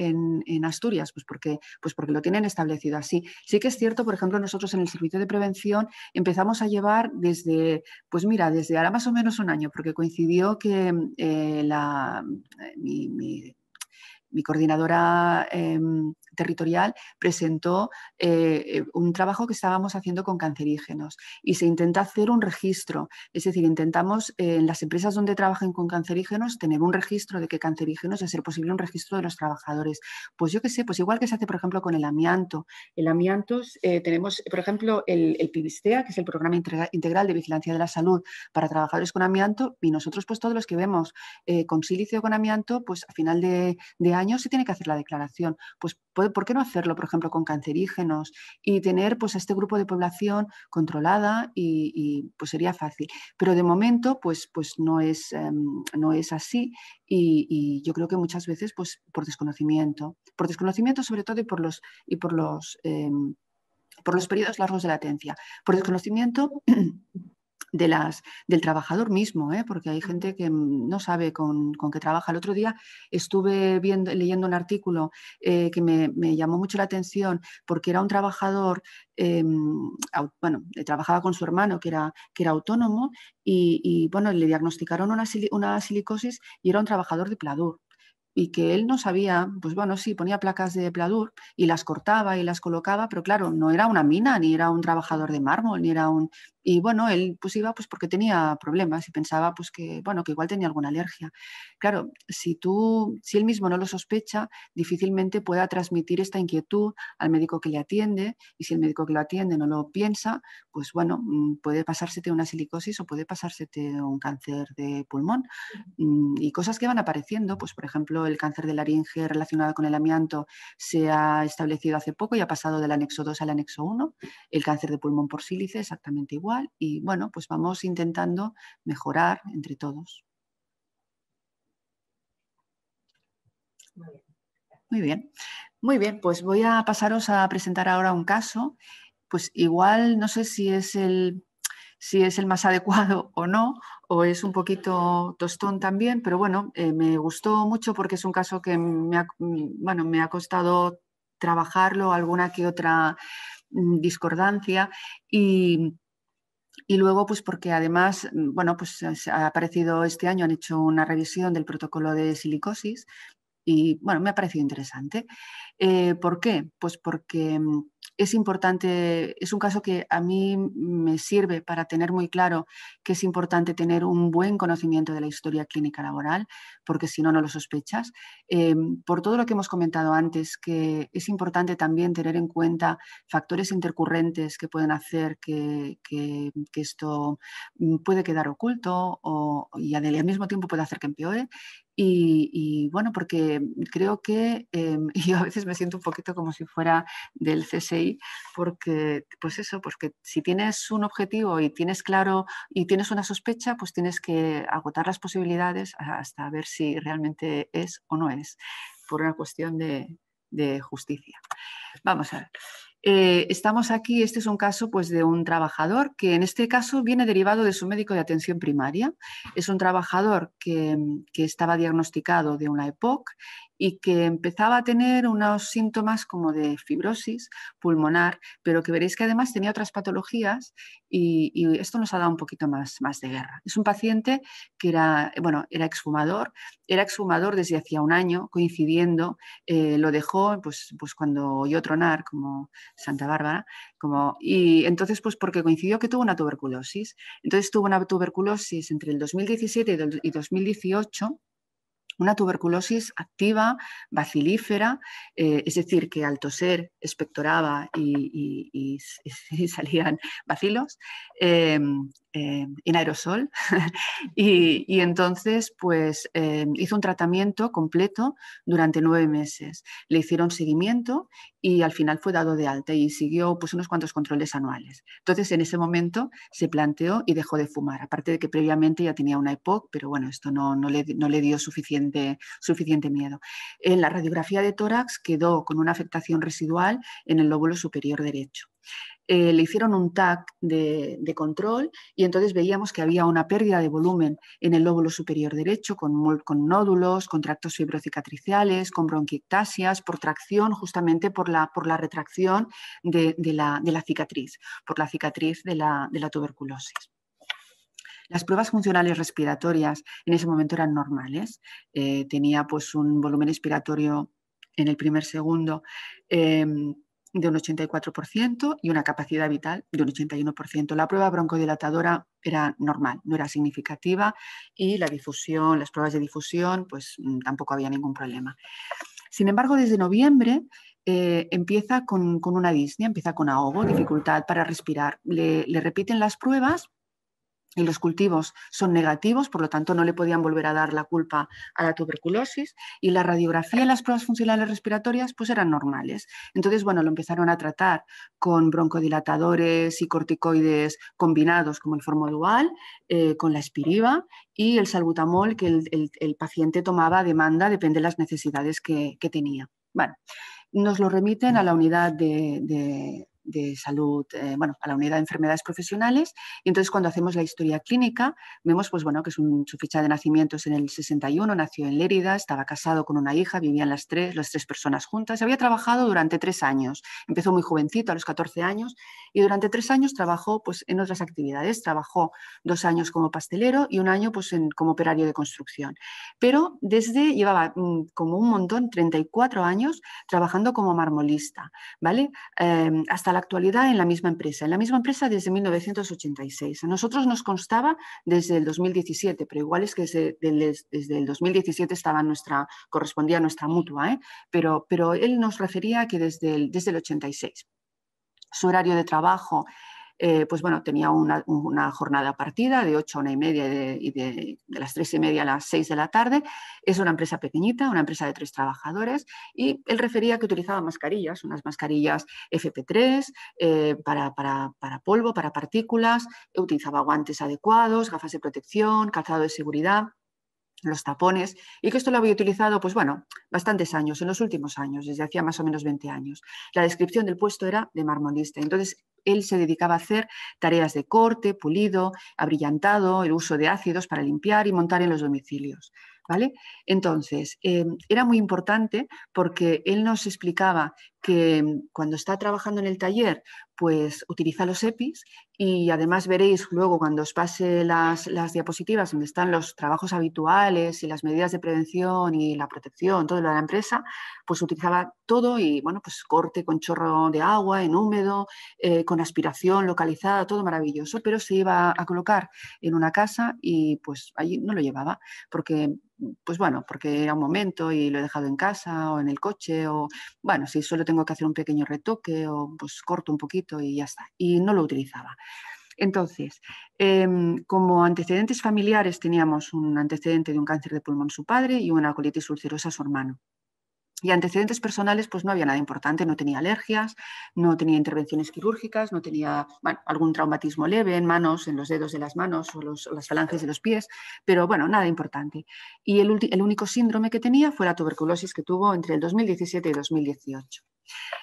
Asturias? Pues porque, pues porque lo tienen establecido así. Sí que es cierto, por ejemplo, nosotros en el servicio de prevención empezamos a llevar desde pues mira, desde ahora más o menos un año, porque coincidió que eh, la, eh, mi, coordinadora em, territorial presentó eh, eh, un trabajo que estábamos haciendo con cancerígenos y se intenta hacer un registro, es decir, intentamos eh, en las empresas donde trabajen con cancerígenos tener un registro de que cancerígenos y hacer posible un registro de los trabajadores. Pues yo qué sé, pues igual que se hace, por ejemplo, con el amianto. El amianto tenemos, por ejemplo, el, el PIBISTEA, que es el Programa Integral de Vigilancia de la Salud para Trabajadores con Amianto, y nosotros, pues todos los que vemos con silicio o con amianto, pues a final de, de año se tiene que hacer la declaración. Pues ¿por qué no hacerlo, por ejemplo, con cancerígenos y tener pues a este grupo de población controlada y, pues sería fácil. Pero de momento pues, pues no, es, em, no es así y, yo creo que muchas veces pues por desconocimiento, por desconocimiento sobre todo y por los, y por los, em, por los periodos largos de latencia, por desconocimiento de las, del trabajador mismo, ¿eh? porque hay gente que mm, no sabe con, qué trabaja. El otro día estuve viendo, leyendo un artículo eh, que me, llamó mucho la atención porque era un trabajador, eh, mm, bueno, trabajaba con su hermano que era, que era autónomo y, bueno, le diagnosticaron una, una silicosis y era un trabajador de Pladur y que él no sabía, pues bueno, sí, ponía placas de pladur y las cortaba y las colocaba, pero claro, no era una mina, ni era un trabajador de mármol, ni era un, y bueno, él pues iba pues porque tenía problemas y pensaba pues que, bueno, que igual tenía alguna alergia. Claro, si tú, si él mismo no lo sospecha, difícilmente pueda transmitir esta inquietud al médico que le atiende y si el médico que lo atiende no lo piensa, pues bueno, mm, puede pasársete una silicosis o puede pasársete un cáncer de pulmón mm, y cosas que van apareciendo, pues por ejemplo, el cáncer de laringe relacionado con el amianto se ha establecido hace poco y ha pasado del anexo 2 al anexo 1, el cáncer de pulmón por sílice exactamente igual y bueno, pues vamos intentando mejorar entre todos. Muy bien, muy bien, pues voy a pasaros a presentar ahora un caso. Pues igual no sé si es el, si es el más adecuado o no, o es un poquito tostón también, pero bueno, eh, me gustó mucho porque es un caso que me bueno, me ha costado trabajarlo, alguna que otra mm, discordancia y y luego, pues porque además, mm, bueno, pues eh, ha aparecido este año, han hecho una revisión del protocolo de silicosis y bueno, me ha parecido interesante. Eh, ¿Por qué? Pues porque mm, es importante, es un caso que a mí me sirve para tener muy claro que es importante tener un buen conocimiento de la historia clínica laboral, porque si no, no lo sospechas. Eh, por todo lo que hemos comentado antes, que es importante también tener en cuenta factores intercurrentes que pueden hacer que, esto mm, puede quedar oculto o, y al mismo tiempo puede hacer que empeore. Y, bueno, porque creo que em, yo a veces me siento un poquito como si fuera del CSI, porque pues eso, porque si tienes un objetivo y tienes claro y tienes una sospecha, pues tienes que agotar las posibilidades hasta ver si realmente es o no es, por una cuestión de justicia. Vamos a ver. Eh, estamos aquí, este es un caso pues, de un trabajador que en este caso viene derivado de su médico de atención primaria. Es un trabajador que, que estaba diagnosticado de una EPOC y que empezaba a tener unos síntomas como de fibrosis pulmonar, pero que veréis que además tenía otras patologías y, esto nos ha dado un poquito más, más, de guerra. Es un paciente que era, bueno, era exfumador, era exfumador desde hacía un año, coincidiendo, eh, lo dejó pues, pues cuando oyó tronar, como Santa Bárbara, como, y entonces pues porque coincidió que tuvo una tuberculosis. Entonces tuvo una tuberculosis entre el 2017 y 2018 una tuberculosis activa, bacilífera, eh, es decir, que al toser espectoraba y, salían bacilos, eh, eh, en aerosol y, entonces pues eh, hizo un tratamiento completo durante nueve meses. Le hicieron seguimiento y al final fue dado de alta y siguió pues unos cuantos controles anuales. Entonces en ese momento se planteó y dejó de fumar, aparte de que previamente ya tenía una EPOC, pero bueno, esto no, no, le, no le, dio suficiente, suficiente miedo. En la radiografía de tórax quedó con una afectación residual en el lóbulo superior derecho. Eh, le hicieron un TAC de, control y entonces veíamos que había una pérdida de volumen en el lóbulo superior derecho con, nódulos, con tractos fibrocicatriciales, con bronquiectasias, por tracción justamente por la, retracción de, la, cicatriz, por la cicatriz de la, tuberculosis. Las pruebas funcionales respiratorias en ese momento eran normales. Eh, tenía pues un volumen expiratorio en el primer segundo em, de un 84% y una capacidad vital de un 81%. La prueba broncodilatadora era normal, no era significativa y la difusión, las pruebas de difusión, pues mm, tampoco había ningún problema. Sin embargo, desde noviembre eh, empieza con, una disnea, empieza con ahogo, dificultad para respirar. le repiten las pruebas los cultivos son negativos, por lo tanto no le podían volver a dar la culpa a la tuberculosis y la radiografía y las pruebas funcionales respiratorias pues eran normales. Entonces, bueno, lo empezaron a tratar con broncodilatadores y corticoides combinados como el formodual, eh, con la espiriva y el salbutamol que el, paciente tomaba a demanda, depende de las necesidades que, que tenía. Bueno, nos lo remiten a la unidad de de salud, eh, bueno, a la unidad de enfermedades profesionales. Y entonces cuando hacemos la historia clínica, vemos pues bueno, que es su ficha de nacimiento es en el 61, nació en Lérida, estaba casado con una hija, vivían las tres, las tres personas juntas. Había trabajado durante tres años, empezó muy jovencito, a los 14 años, y durante tres años trabajó pues, en otras actividades. Trabajó dos años como pastelero y un año pues, en, como operario de construcción. Pero desde, llevaba mm, como un montón, 34 años, trabajando como marmolista, ¿vale? Eh, hasta la actualidad en la misma empresa, en la misma empresa desde 1986. A nosotros nos constaba desde el 2017, pero igual es que desde, el 2017 estaba nuestra, correspondía a nuestra mutua, ¿eh? pero, pero él nos refería que desde el, desde el 86. Su horario de trabajo eh, pues bueno, tenía una, jornada partida de 8 a 1 y media y, de, las 3 y media a las 6 de la tarde. Es una empresa pequeñita, una empresa de tres trabajadores y él refería que utilizaba mascarillas, unas mascarillas FP3 eh, para, para, polvo, para partículas, utilizaba guantes adecuados, gafas de protección, calzado de seguridad los tapones, y que esto lo había utilizado, pues bueno, bastantes años, en los últimos años, desde hacía más o menos 20 años. La descripción del puesto era de marmolista, este. entonces él se dedicaba a hacer tareas de corte, pulido, abrillantado, el uso de ácidos para limpiar y montar en los domicilios. ¿Vale? Entonces, em, era muy importante porque él nos explicaba que em, cuando está trabajando en el taller, pues utiliza los EPIs y además veréis luego cuando os pase las, diapositivas donde están los trabajos habituales y las medidas de prevención y la protección, todo lo de la empresa, pues utilizaba todo y bueno, pues corte con chorro de agua, en húmedo, eh, con aspiración localizada, todo maravilloso, pero se iba a colocar en una casa y pues allí no lo llevaba porque pues bueno, porque era un momento y lo he dejado en casa o en el coche o bueno, si solo tengo que hacer un pequeño retoque o pues corto un poquito y ya está. Y no lo utilizaba. Entonces, em, como antecedentes familiares teníamos un antecedente de un cáncer de pulmón su padre y una colitis ulcerosa su hermano. Y antecedentes personales, pues no había nada importante, no tenía alergias, no tenía intervenciones quirúrgicas, no tenía algún traumatismo leve en manos, en los dedos de las manos o, las falanges de los pies, pero bueno, nada importante. Y el único síndrome que tenía fue la tuberculosis que tuvo entre el 2017 y 2018.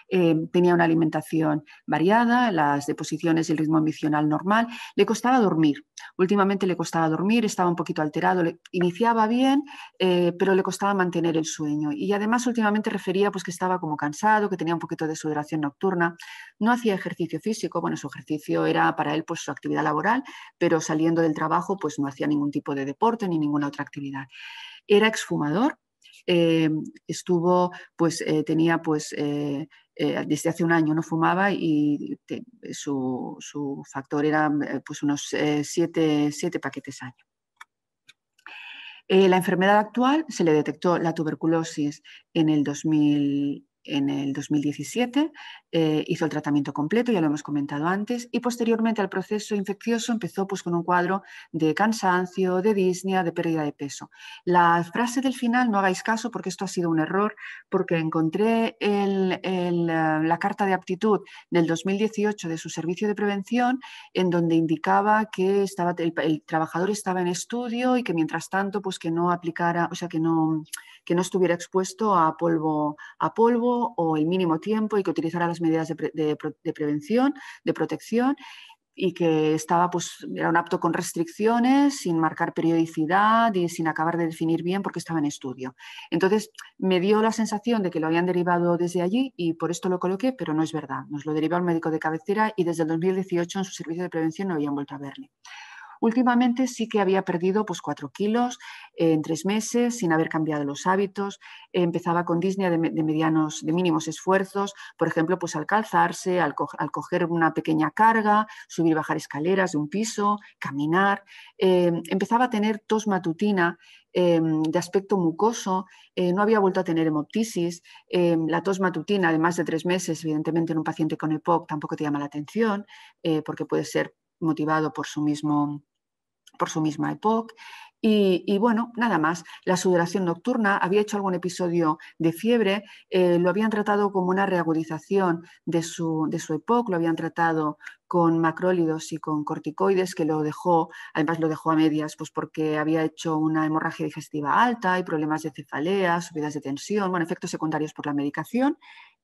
Eh, tenía una alimentación variada, las deposiciones y el ritmo ambicional normal. Le costaba dormir. Últimamente le costaba dormir, estaba un poquito alterado. iniciaba bien, eh, pero le costaba mantener el sueño. Y además últimamente refería pues, que estaba como cansado, que tenía un poquito de sudoración nocturna. No hacía ejercicio físico. Bueno, su ejercicio era para él pues, su actividad laboral, pero saliendo del trabajo pues, no hacía ningún tipo de deporte ni ninguna otra actividad. Era exfumador eh, estuvo, pues eh, tenía, pues eh, desde hace un año no fumaba y su, su, factor era pues unos siete, siete paquetes año. la enfermedad actual se le detectó la tuberculosis en el 2000, en el 2017, eh, hizo el tratamiento completo, ya lo hemos comentado antes, y posteriormente al proceso infeccioso empezó pues, con un cuadro de cansancio, de disnea, de pérdida de peso. La frase del final, no hagáis caso porque esto ha sido un error, porque encontré eh, la carta de aptitud del 2018 de su servicio de prevención, en donde indicaba que estaba, el, trabajador estaba en estudio y que mientras tanto, pues que no aplicara, o sea, que no que no estuviera expuesto a polvo, o el mínimo tiempo y que utilizara las medidas de, prevención, de protección y que estaba, pues, era un apto con restricciones, sin marcar periodicidad y sin acabar de definir bien porque estaba en estudio. Entonces, me dio la sensación de que lo habían derivado desde allí y por esto lo coloqué, pero no es verdad. Nos lo derivó el médico de cabecera y desde el 2018 en su servicio de prevención no habían vuelto a verle. Últimamente sí que había perdido pues, 4 kilos eh, en tres meses sin haber cambiado los hábitos. empezaba con disnea de, medianos, de mínimos esfuerzos, por ejemplo, pues al calzarse, al, coger una pequeña carga, subir y bajar escaleras de un piso, caminar. Em, empezaba a tener tos matutina em, de aspecto mucoso, eh, no había vuelto a tener hemoptisis, em, la tos matutina de más de tres meses, evidentemente en un paciente con EPOC tampoco te llama la atención, eh, porque puede ser motivado por su mismo por su misma época Y, bueno, nada más. La sudoración nocturna, había hecho algún episodio de fiebre, eh, lo habían tratado como una reagudización de su, de EPOC, lo habían tratado con macrólidos y con corticoides, que lo dejó, además lo dejó a medias, pues porque había hecho una hemorragia digestiva alta y problemas de cefalea, subidas de tensión, bueno, efectos secundarios por la medicación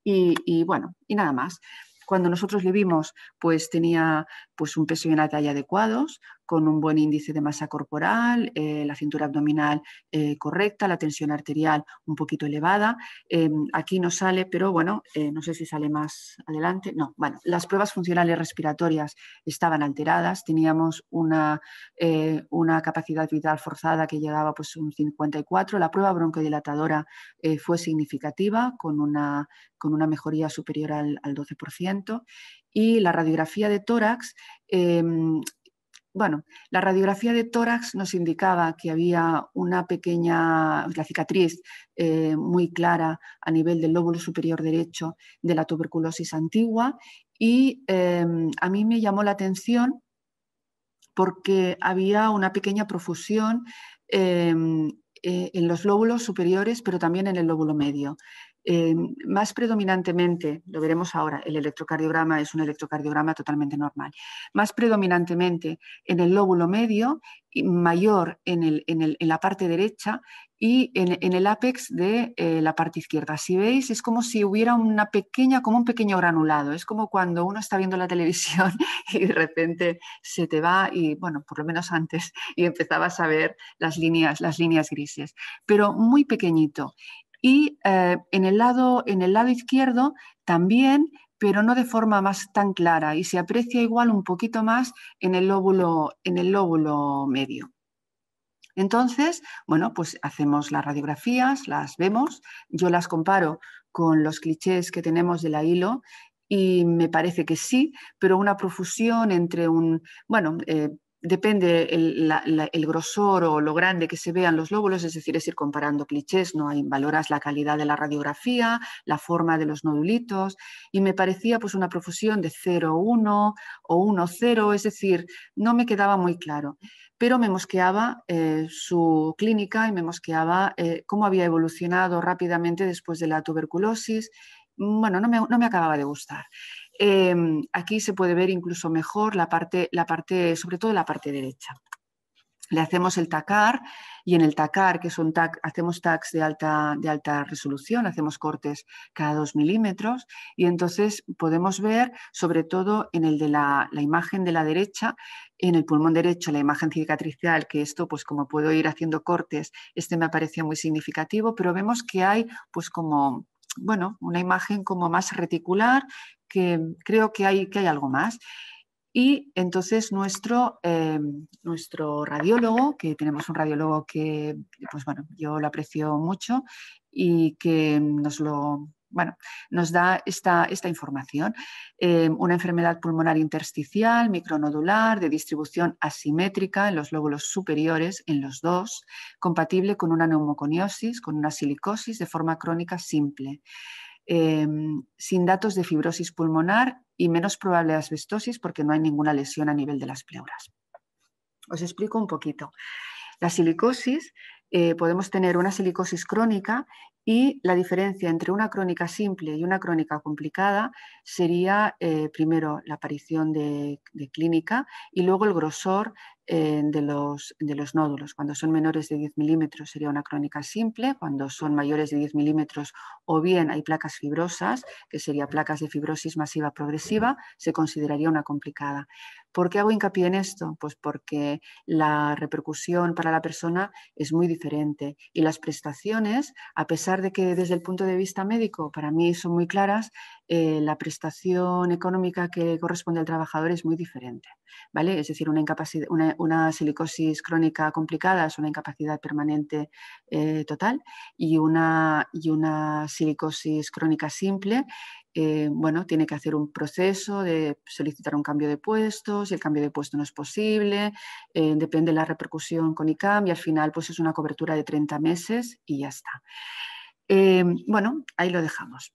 y, y bueno, y nada más cuando nosotros le vimos, pues tenía pues un peso y una talla adecuados, con un buen índice de masa corporal, eh, la cintura abdominal eh, correcta, la tensión arterial un poquito elevada. Em, aquí no sale, pero bueno, eh, no sé si sale más adelante. No, bueno, las pruebas funcionales respiratorias estaban alteradas, teníamos una, capacidad vital forzada que llegaba pues un 54, la prueba broncodilatadora fue significativa con una, con una mejoría superior al, al 12% y la radiografía de tórax em, bueno, la radiografía de tórax nos indicaba que había una pequeña, cicatriz eh, muy clara a nivel del lóbulo superior derecho de la tuberculosis antigua y em, a mí me llamó la atención porque había una pequeña profusión em, eh, en los lóbulos superiores, pero también en el lóbulo medio. Eh, más predominantemente, lo veremos ahora, el electrocardiograma es un electrocardiograma totalmente normal, más predominantemente en el lóbulo medio, y mayor en, la parte derecha y en, el apex de eh, la parte izquierda. Si veis, es como si hubiera una pequeña, como un pequeño granulado, es como cuando uno está viendo la televisión y de repente se te va y, bueno, por lo menos antes, y empezabas a ver las líneas, las líneas grises, pero muy pequeñito. Y eh, en, el lado, en el lado izquierdo también pero no de forma más tan clara y se aprecia igual un poquito más en el lóbulo, en el lóbulo medio. Entonces, bueno, pues hacemos las radiografías, las vemos, yo las comparo con los clichés que tenemos de la hilo y me parece que sí, pero una profusión entre un, bueno, eh, depende el, grosor o lo grande que se vean los lóbulos, es decir, es ir comparando clichés, ¿no? hay valoras la calidad de la radiografía, la forma de los nodulitos, y me parecía pues una profusión de 0-1 o 1-0, es decir, no me quedaba muy claro, pero me mosqueaba eh, su clínica y me mosqueaba eh, cómo había evolucionado rápidamente después de la tuberculosis, bueno, no me acababa de gustar. Em, aquí se puede ver incluso mejor la parte, la parte, sobre todo la parte derecha. Le hacemos el tacar y en el tacar, que son tac, hacemos tags de alta, de alta resolución, hacemos cortes cada 2 milímetros y entonces podemos ver, sobre todo en el de la, imagen de la derecha, en el pulmón derecho la imagen cicatricial, que esto, pues como puedo ir haciendo cortes, este me parecía muy significativo, pero vemos que hay pues como, bueno, una imagen como más reticular que creo que hay, que hay algo más. Y entonces nuestro, eh, nuestro radiólogo, que tenemos un radiólogo que, pues yo lo aprecio mucho y que nos lo, nos da esta, información. Eh, una enfermedad pulmonar intersticial, micronodular, de distribución asimétrica en los lóbulos superiores, en los dos, compatible con una neumoconiosis, con una silicosis de forma crónica simple. Em, sin datos de fibrosis pulmonar y menos probable asbestosis porque no hay ninguna lesión a nivel de las pleuras. Os explico un poquito. La silicosis, eh, podemos tener una silicosis crónica y la diferencia entre una crónica simple y una crónica complicada sería eh, primero la aparición de, de, clínica y luego el grosor eh, de, los, de los nódulos. Cuando son menores de 10 milímetros sería una crónica simple, cuando son mayores de 10 milímetros o bien hay placas fibrosas, que sería placas de fibrosis masiva progresiva, se consideraría una complicada. ¿Por qué hago hincapié en esto? Pues porque la repercusión para la persona es muy diferente y las prestaciones, a pesar de que desde el punto de vista médico para mí son muy claras, eh, la prestación económica que corresponde al trabajador es muy diferente. ¿vale? Es decir, una, silicosis crónica complicada es una incapacidad permanente eh, total y una, y una silicosis crónica simple eh, bueno, tiene que hacer un proceso de solicitar un cambio de puesto, si el cambio de puesto no es posible, depende de la repercusión con ICAM y al final pues es una cobertura de 30 meses y ya está. bueno, ahí lo dejamos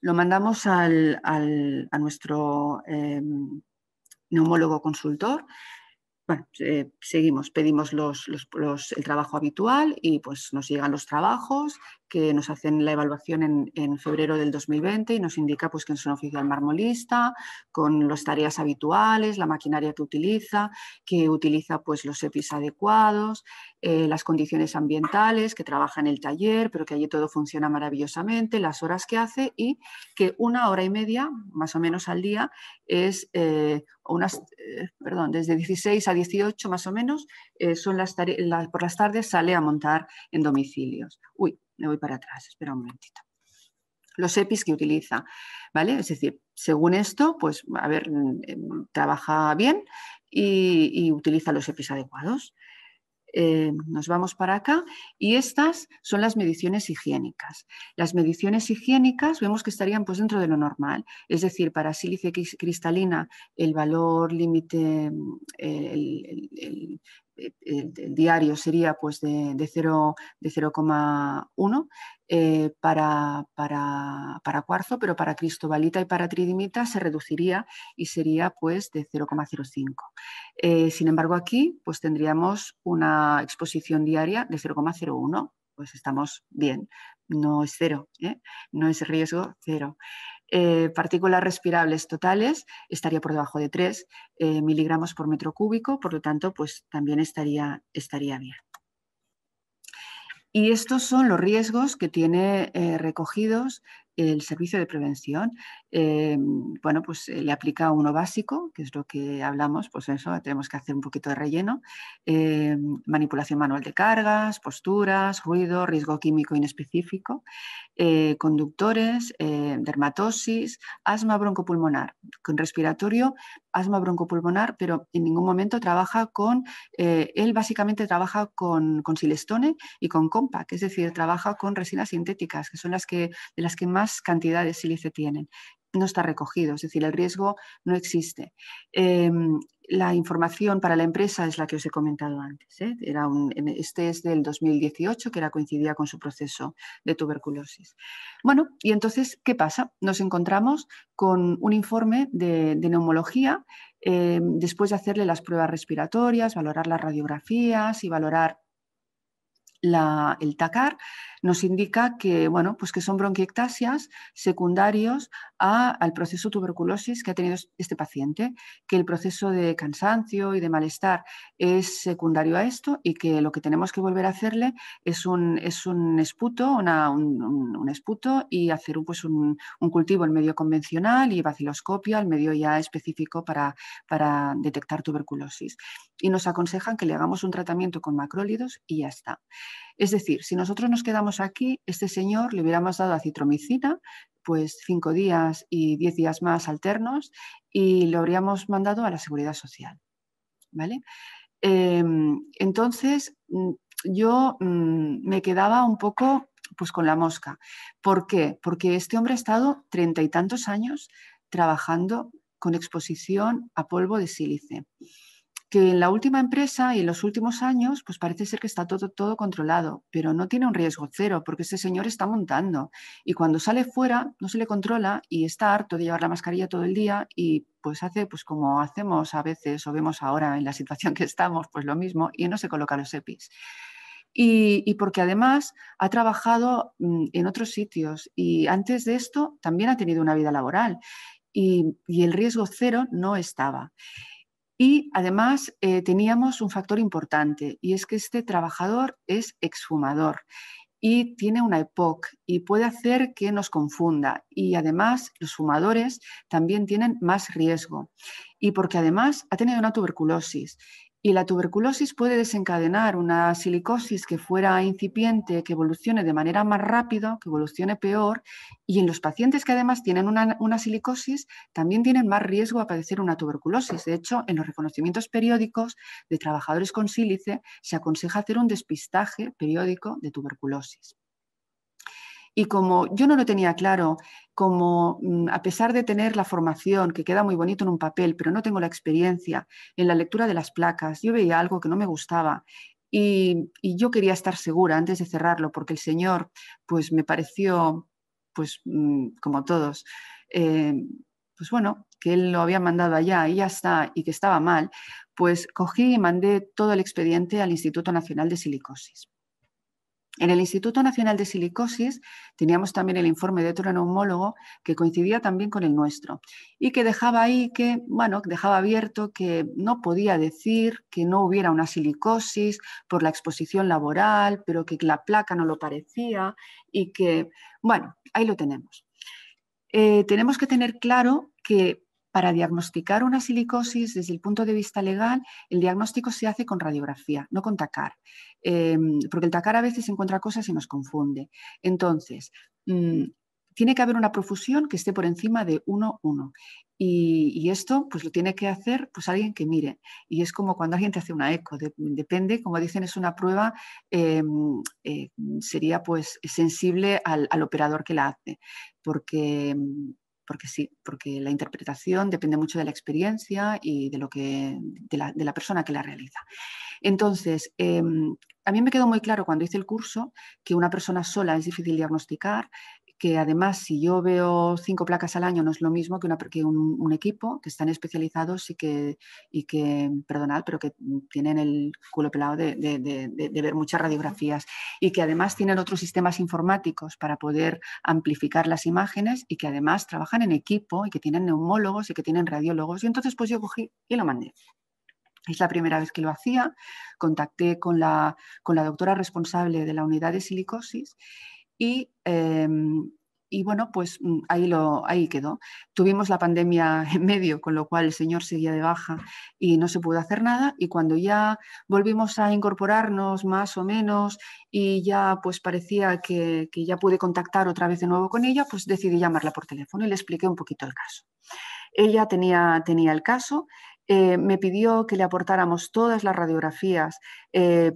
lo mandamos al, a nuestro eh, neumólogo consultor. Bueno, eh, seguimos, pedimos el trabajo habitual y pues nos llegan los trabajos que nos hacen la evaluación en, febrero del 2020 y nos indica pues, que es un oficial marmolista, con las tareas habituales, la maquinaria que utiliza, que utiliza pues, los EPIs adecuados, eh, las condiciones ambientales, que trabaja en el taller, pero que allí todo funciona maravillosamente, las horas que hace y que una hora y media, más o menos al día, es eh, unas, eh, perdón, desde 16 a 18 más o menos, son las por las tardes sale a montar en domicilios. Uy, me voy para atrás, espera un momentito. Los EPIs que utiliza, ¿vale? Es decir, según esto, pues, a ver, mm, trabaja bien y, utiliza los EPIs adecuados. Eh, nos vamos para acá y estas son las mediciones higiénicas. Las mediciones higiénicas vemos que estarían pues dentro de lo normal, es decir, para sílice cristalina el valor límite, mm, el, eh, el diario sería pues de, de 0,1 eh, para, para, para, cuarzo, pero para cristobalita y para tridimita se reduciría y sería pues de 0,05. Eh, sin embargo, aquí pues tendríamos una exposición diaria de 0,01, pues estamos bien, no es cero, no es riesgo cero. Eh, partículas respirables totales estaría por debajo de 3 eh, miligramos por metro cúbico, por lo tanto, pues también estaría, estaría bien. Y estos son los riesgos que tiene eh, recogidos el Servicio de Prevención. Eh, bueno, pues eh, le aplica uno básico, que es lo que hablamos, pues eso, tenemos que hacer un poquito de relleno, eh, manipulación manual de cargas, posturas, ruido, riesgo químico inespecífico, conductores, dermatosis, asma broncopulmonar, con respiratorio, asma broncopulmonar, pero en ningún momento trabaja con, él básicamente trabaja con, silestone y con compact, es decir, trabaja con resinas sintéticas, que son las que, de las que más cantidad de sílice tienen no está recogido, es decir, el riesgo no existe. Em, la información para la empresa es la que os he comentado antes. ¿eh? Era este es del 2018, que era, coincidía con su proceso de tuberculosis. Bueno, y entonces, ¿qué pasa? Nos encontramos con un informe de, neumología, em, después de hacerle las pruebas respiratorias, valorar las radiografías y valorar el TACAR nos indica que, bueno, pues que son bronquiectasias secundarios al proceso tuberculosis que ha tenido este paciente, que el proceso de cansancio y de malestar es secundario a esto y que lo que tenemos que volver a hacerle es un, es un esputo, un, esputo y hacer pues un, cultivo en medio convencional y vaciloscopia, al medio ya específico para, detectar tuberculosis. Y nos aconsejan que le hagamos un tratamiento con macrólidos y ya está. Es decir, si nosotros nos quedamos aquí, este señor le hubiéramos dado acitromicina, pues cinco días y diez días más alternos y lo habríamos mandado a la seguridad social. ¿Vale? Em, entonces, mm, yo mm, me quedaba un poco pues con la mosca. ¿Por qué? Porque este hombre ha estado treinta y tantos años trabajando con exposición a polvo de sílice que en la última empresa y en los últimos años, pues parece ser que está todo, todo controlado, pero no tiene un riesgo cero, porque ese señor está montando y cuando sale fuera no se le controla y está harto de llevar la mascarilla todo el día y pues hace pues como hacemos a veces o vemos ahora en la situación que estamos, pues lo mismo y no se coloca los EPIs. Y, porque además ha trabajado mm, en otros sitios y antes de esto también ha tenido una vida laboral y, y el riesgo cero no estaba. Y además eh, teníamos un factor importante y es que este trabajador es exfumador y tiene una EPOC y puede hacer que nos confunda. Y además los fumadores también tienen más riesgo. Y porque además ha tenido una tuberculosis y la tuberculosis puede desencadenar una silicosis que fuera incipiente, que evolucione de manera más rápido, que evolucione peor, y en los pacientes que además tienen una, una silicosis también tienen más riesgo a padecer una tuberculosis. De hecho, en los reconocimientos periódicos de trabajadores con sílice se aconseja hacer un despistaje periódico de tuberculosis. Y como yo no lo tenía claro, como mm, a pesar de tener la formación, que queda muy bonito en un papel, pero no tengo la experiencia en la lectura de las placas, yo veía algo que no me gustaba y, yo quería estar segura antes de cerrarlo, porque el Señor, pues me pareció, pues mm, como todos, eh, pues bueno, que él lo había mandado allá y ya está, y que estaba mal, pues cogí y mandé todo el expediente al Instituto Nacional de Silicosis. En el Instituto Nacional de Silicosis teníamos también el informe de otro neumólogo que coincidía también con el nuestro y que dejaba ahí que, bueno, dejaba abierto que no podía decir que no hubiera una silicosis por la exposición laboral, pero que la placa no lo parecía y que, bueno, ahí lo tenemos. Eh, tenemos que tener claro que para diagnosticar una silicosis, desde el punto de vista legal, el diagnóstico se hace con radiografía, no con TACAR, em, porque el TACAR a veces encuentra cosas y nos confunde. Entonces, mm, tiene que haber una profusión que esté por encima de 1-1. Y, esto pues lo tiene que hacer pues alguien que mire. Y es como cuando alguien te hace una eco, depende, como dicen, es una prueba, em, eh, sería pues sensible al, al, operador que la hace, porque mm, porque sí, porque la interpretación depende mucho de la experiencia y de, lo que, de, la, persona que la realiza. Entonces, em, a mí me quedó muy claro cuando hice el curso que una persona sola es difícil diagnosticar, que además si yo veo cinco placas al año no es lo mismo que, una, un, equipo que están especializados y que, y que, perdonad, pero que tienen el culo pelado de, de, ver muchas radiografías y que además tienen otros sistemas informáticos para poder amplificar las imágenes y que además trabajan en equipo y que tienen neumólogos y que tienen radiólogos. Y entonces pues yo cogí y lo mandé. Es la primera vez que lo hacía. Contacté con la, con la doctora responsable de la unidad de silicosis Em, y, bueno, pues mm, ahí, lo, ahí quedó. Tuvimos la pandemia en medio, con lo cual el señor seguía de baja y no se pudo hacer nada. Y cuando ya volvimos a incorporarnos más o menos y ya pues parecía que, ya pude contactar otra vez de nuevo con ella, pues decidí llamarla por teléfono y le expliqué un poquito el caso. Ella tenía, tenía el caso, eh, me pidió que le aportáramos todas las radiografías. Eh,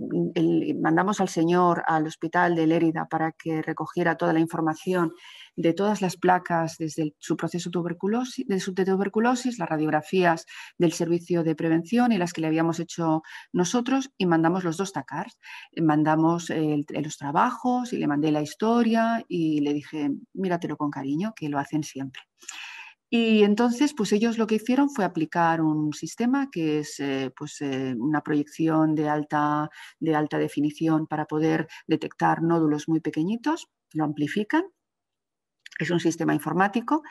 mandamos al señor al hospital de Lérida para que recogiera toda la información de todas las placas desde su proceso tuberculosis, de tuberculosis, las radiografías del servicio de prevención y las que le habíamos hecho nosotros y mandamos los dos TACARs. Mandamos los trabajos y le mandé la historia y le dije, míratelo con cariño, que lo hacen siempre. Y entonces, pues ellos lo que hicieron fue aplicar un sistema que es eh, pues, eh, una proyección de alta, de alta definición para poder detectar nódulos muy pequeñitos, lo amplifican, es un sistema informático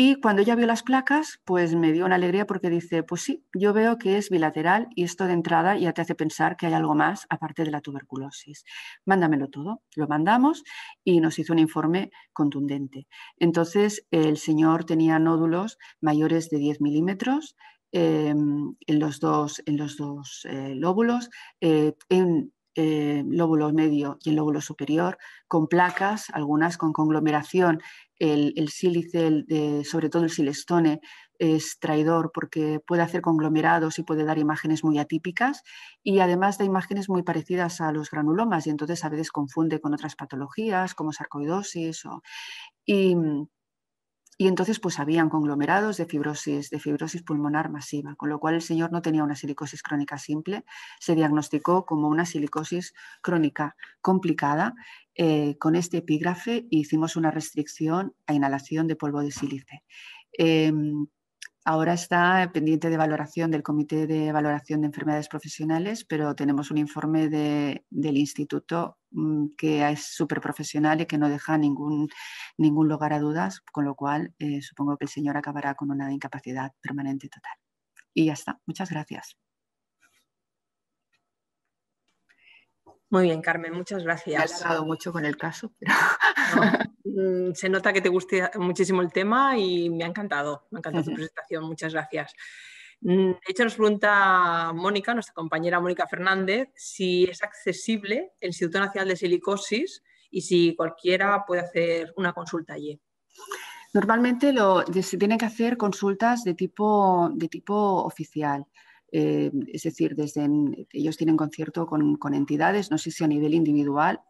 y cuando ella vio las placas, pues me dio una alegría porque dice, pues sí, yo veo que es bilateral y esto de entrada ya te hace pensar que hay algo más aparte de la tuberculosis. Mándamelo todo, lo mandamos y nos hizo un informe contundente. Entonces, el señor tenía nódulos mayores de 10 milímetros. Em, en los dos, en los dos eh, lóbulos, eh, en eh, lóbulo medio y el lóbulo superior, con placas, algunas con conglomeración el, sílice, sobre todo el silestone, es traidor porque puede hacer conglomerados y puede dar imágenes muy atípicas y además da imágenes muy parecidas a los granulomas y entonces a veces confunde con otras patologías como sarcoidosis o, mm, y entonces pues habían conglomerados de fibrosis, de fibrosis pulmonar masiva, con lo cual el señor no tenía una silicosis crónica simple, se diagnosticó como una silicosis crónica complicada. Eh, con este epígrafe hicimos una restricción a inhalación de polvo de sílice. Em, Ahora está pendiente de valoración del Comité de Valoración de Enfermedades Profesionales, pero tenemos un informe del instituto mm, que es súper profesional y que no deja ningún, ningún lugar a dudas, con lo cual eh, supongo que el señor acabará con una incapacidad permanente total. Y ya está. Muchas gracias. Muy bien, Carmen, muchas gracias. ha mucho con el caso, Mm, se nota que te gusta muchísimo el tema y me ha encantado, me ha encantado tu presentación, muchas gracias. Mm, de hecho, nos pregunta Mónica, nuestra compañera Mónica Fernández, si es accesible el Instituto Nacional de Silicosis y si cualquiera puede hacer una consulta allí. Normalmente se tienen que hacer consultas de tipo, de tipo oficial. Eh, es decir, desde ellos tienen concierto con, con, entidades, no sé si a nivel individual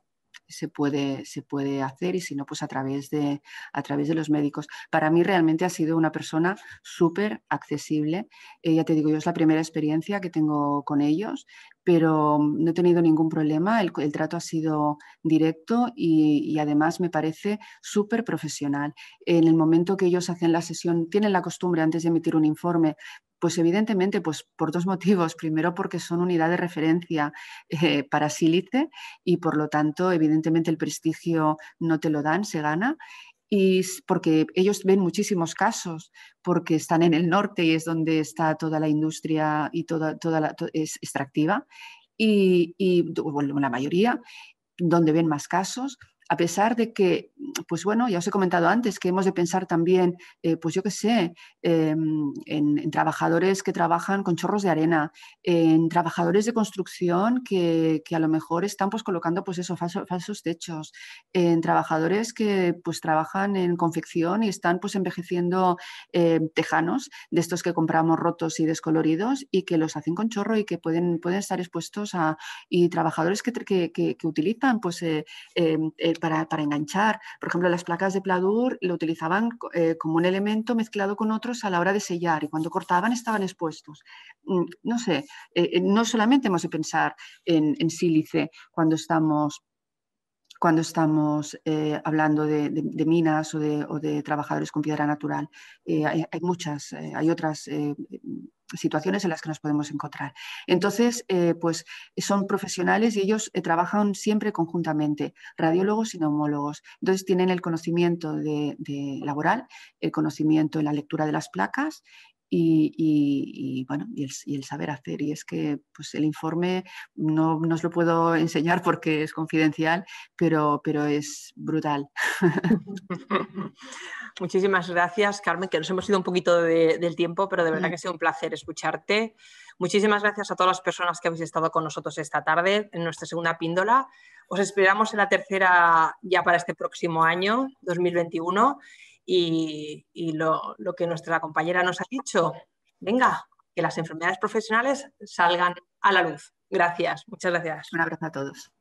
se puede, se puede hacer y si no, pues a través, de, a través de los médicos. Para mí realmente ha sido una persona súper accesible. Eh, ya te digo, yo es la primera experiencia que tengo con ellos pero mm, no he tenido ningún problema, el, trato ha sido directo y, además me parece súper profesional. En el momento que ellos hacen la sesión, tienen la costumbre antes de emitir un informe pues evidentemente, pues por dos motivos. Primero, porque son unidad de referencia eh, para Sílice y por lo tanto, evidentemente, el prestigio no te lo dan, se gana y porque ellos ven muchísimos casos, porque están en el norte y es donde está toda la industria y toda, toda la, extractiva, y, y la mayoría, donde ven más casos, a pesar de que, pues bueno, ya os he comentado antes que hemos de pensar también, eh, pues yo qué sé, em, en, trabajadores que trabajan con chorros de arena, en trabajadores de construcción que, a lo mejor están pues colocando pues esos falsos techos, en trabajadores que pues trabajan en confección y están pues envejeciendo em, tejanos de estos que compramos rotos y descoloridos y que los hacen con chorro y que pueden, pueden estar expuestos a, y trabajadores que, utilizan pues eh, em, eh, para, enganchar. Por ejemplo, las placas de pladur lo utilizaban eh, como un elemento mezclado con otros a la hora de sellar y cuando cortaban estaban expuestos. Mm, no sé, eh, eh, no solamente hemos de pensar en sílice cuando estamos cuando estamos eh, hablando de, minas o de, trabajadores con piedra natural. Eh, hay, muchas, eh, hay otras situaciones en las que nos podemos encontrar. Entonces, pues son profesionales y ellos trabajan siempre conjuntamente, radiólogos y neumólogos. Entonces tienen el conocimiento de, laboral, el conocimiento en la lectura de las placas y, bueno, el, saber hacer. Y es que pues, el informe no, no os lo puedo enseñar porque es confidencial, pero, pero es brutal. Muchísimas gracias, Carmen, que nos hemos ido un poquito del tiempo, pero de verdad que ha sido un placer escucharte. Muchísimas gracias a todas las personas que habéis estado con nosotros esta tarde en nuestra segunda píndola. Os esperamos en la tercera ya para este próximo año, 2021 y, lo, lo, que nuestra compañera nos ha dicho. Venga, que las enfermedades profesionales salgan a la luz. Gracias, muchas gracias. Un abrazo a todos.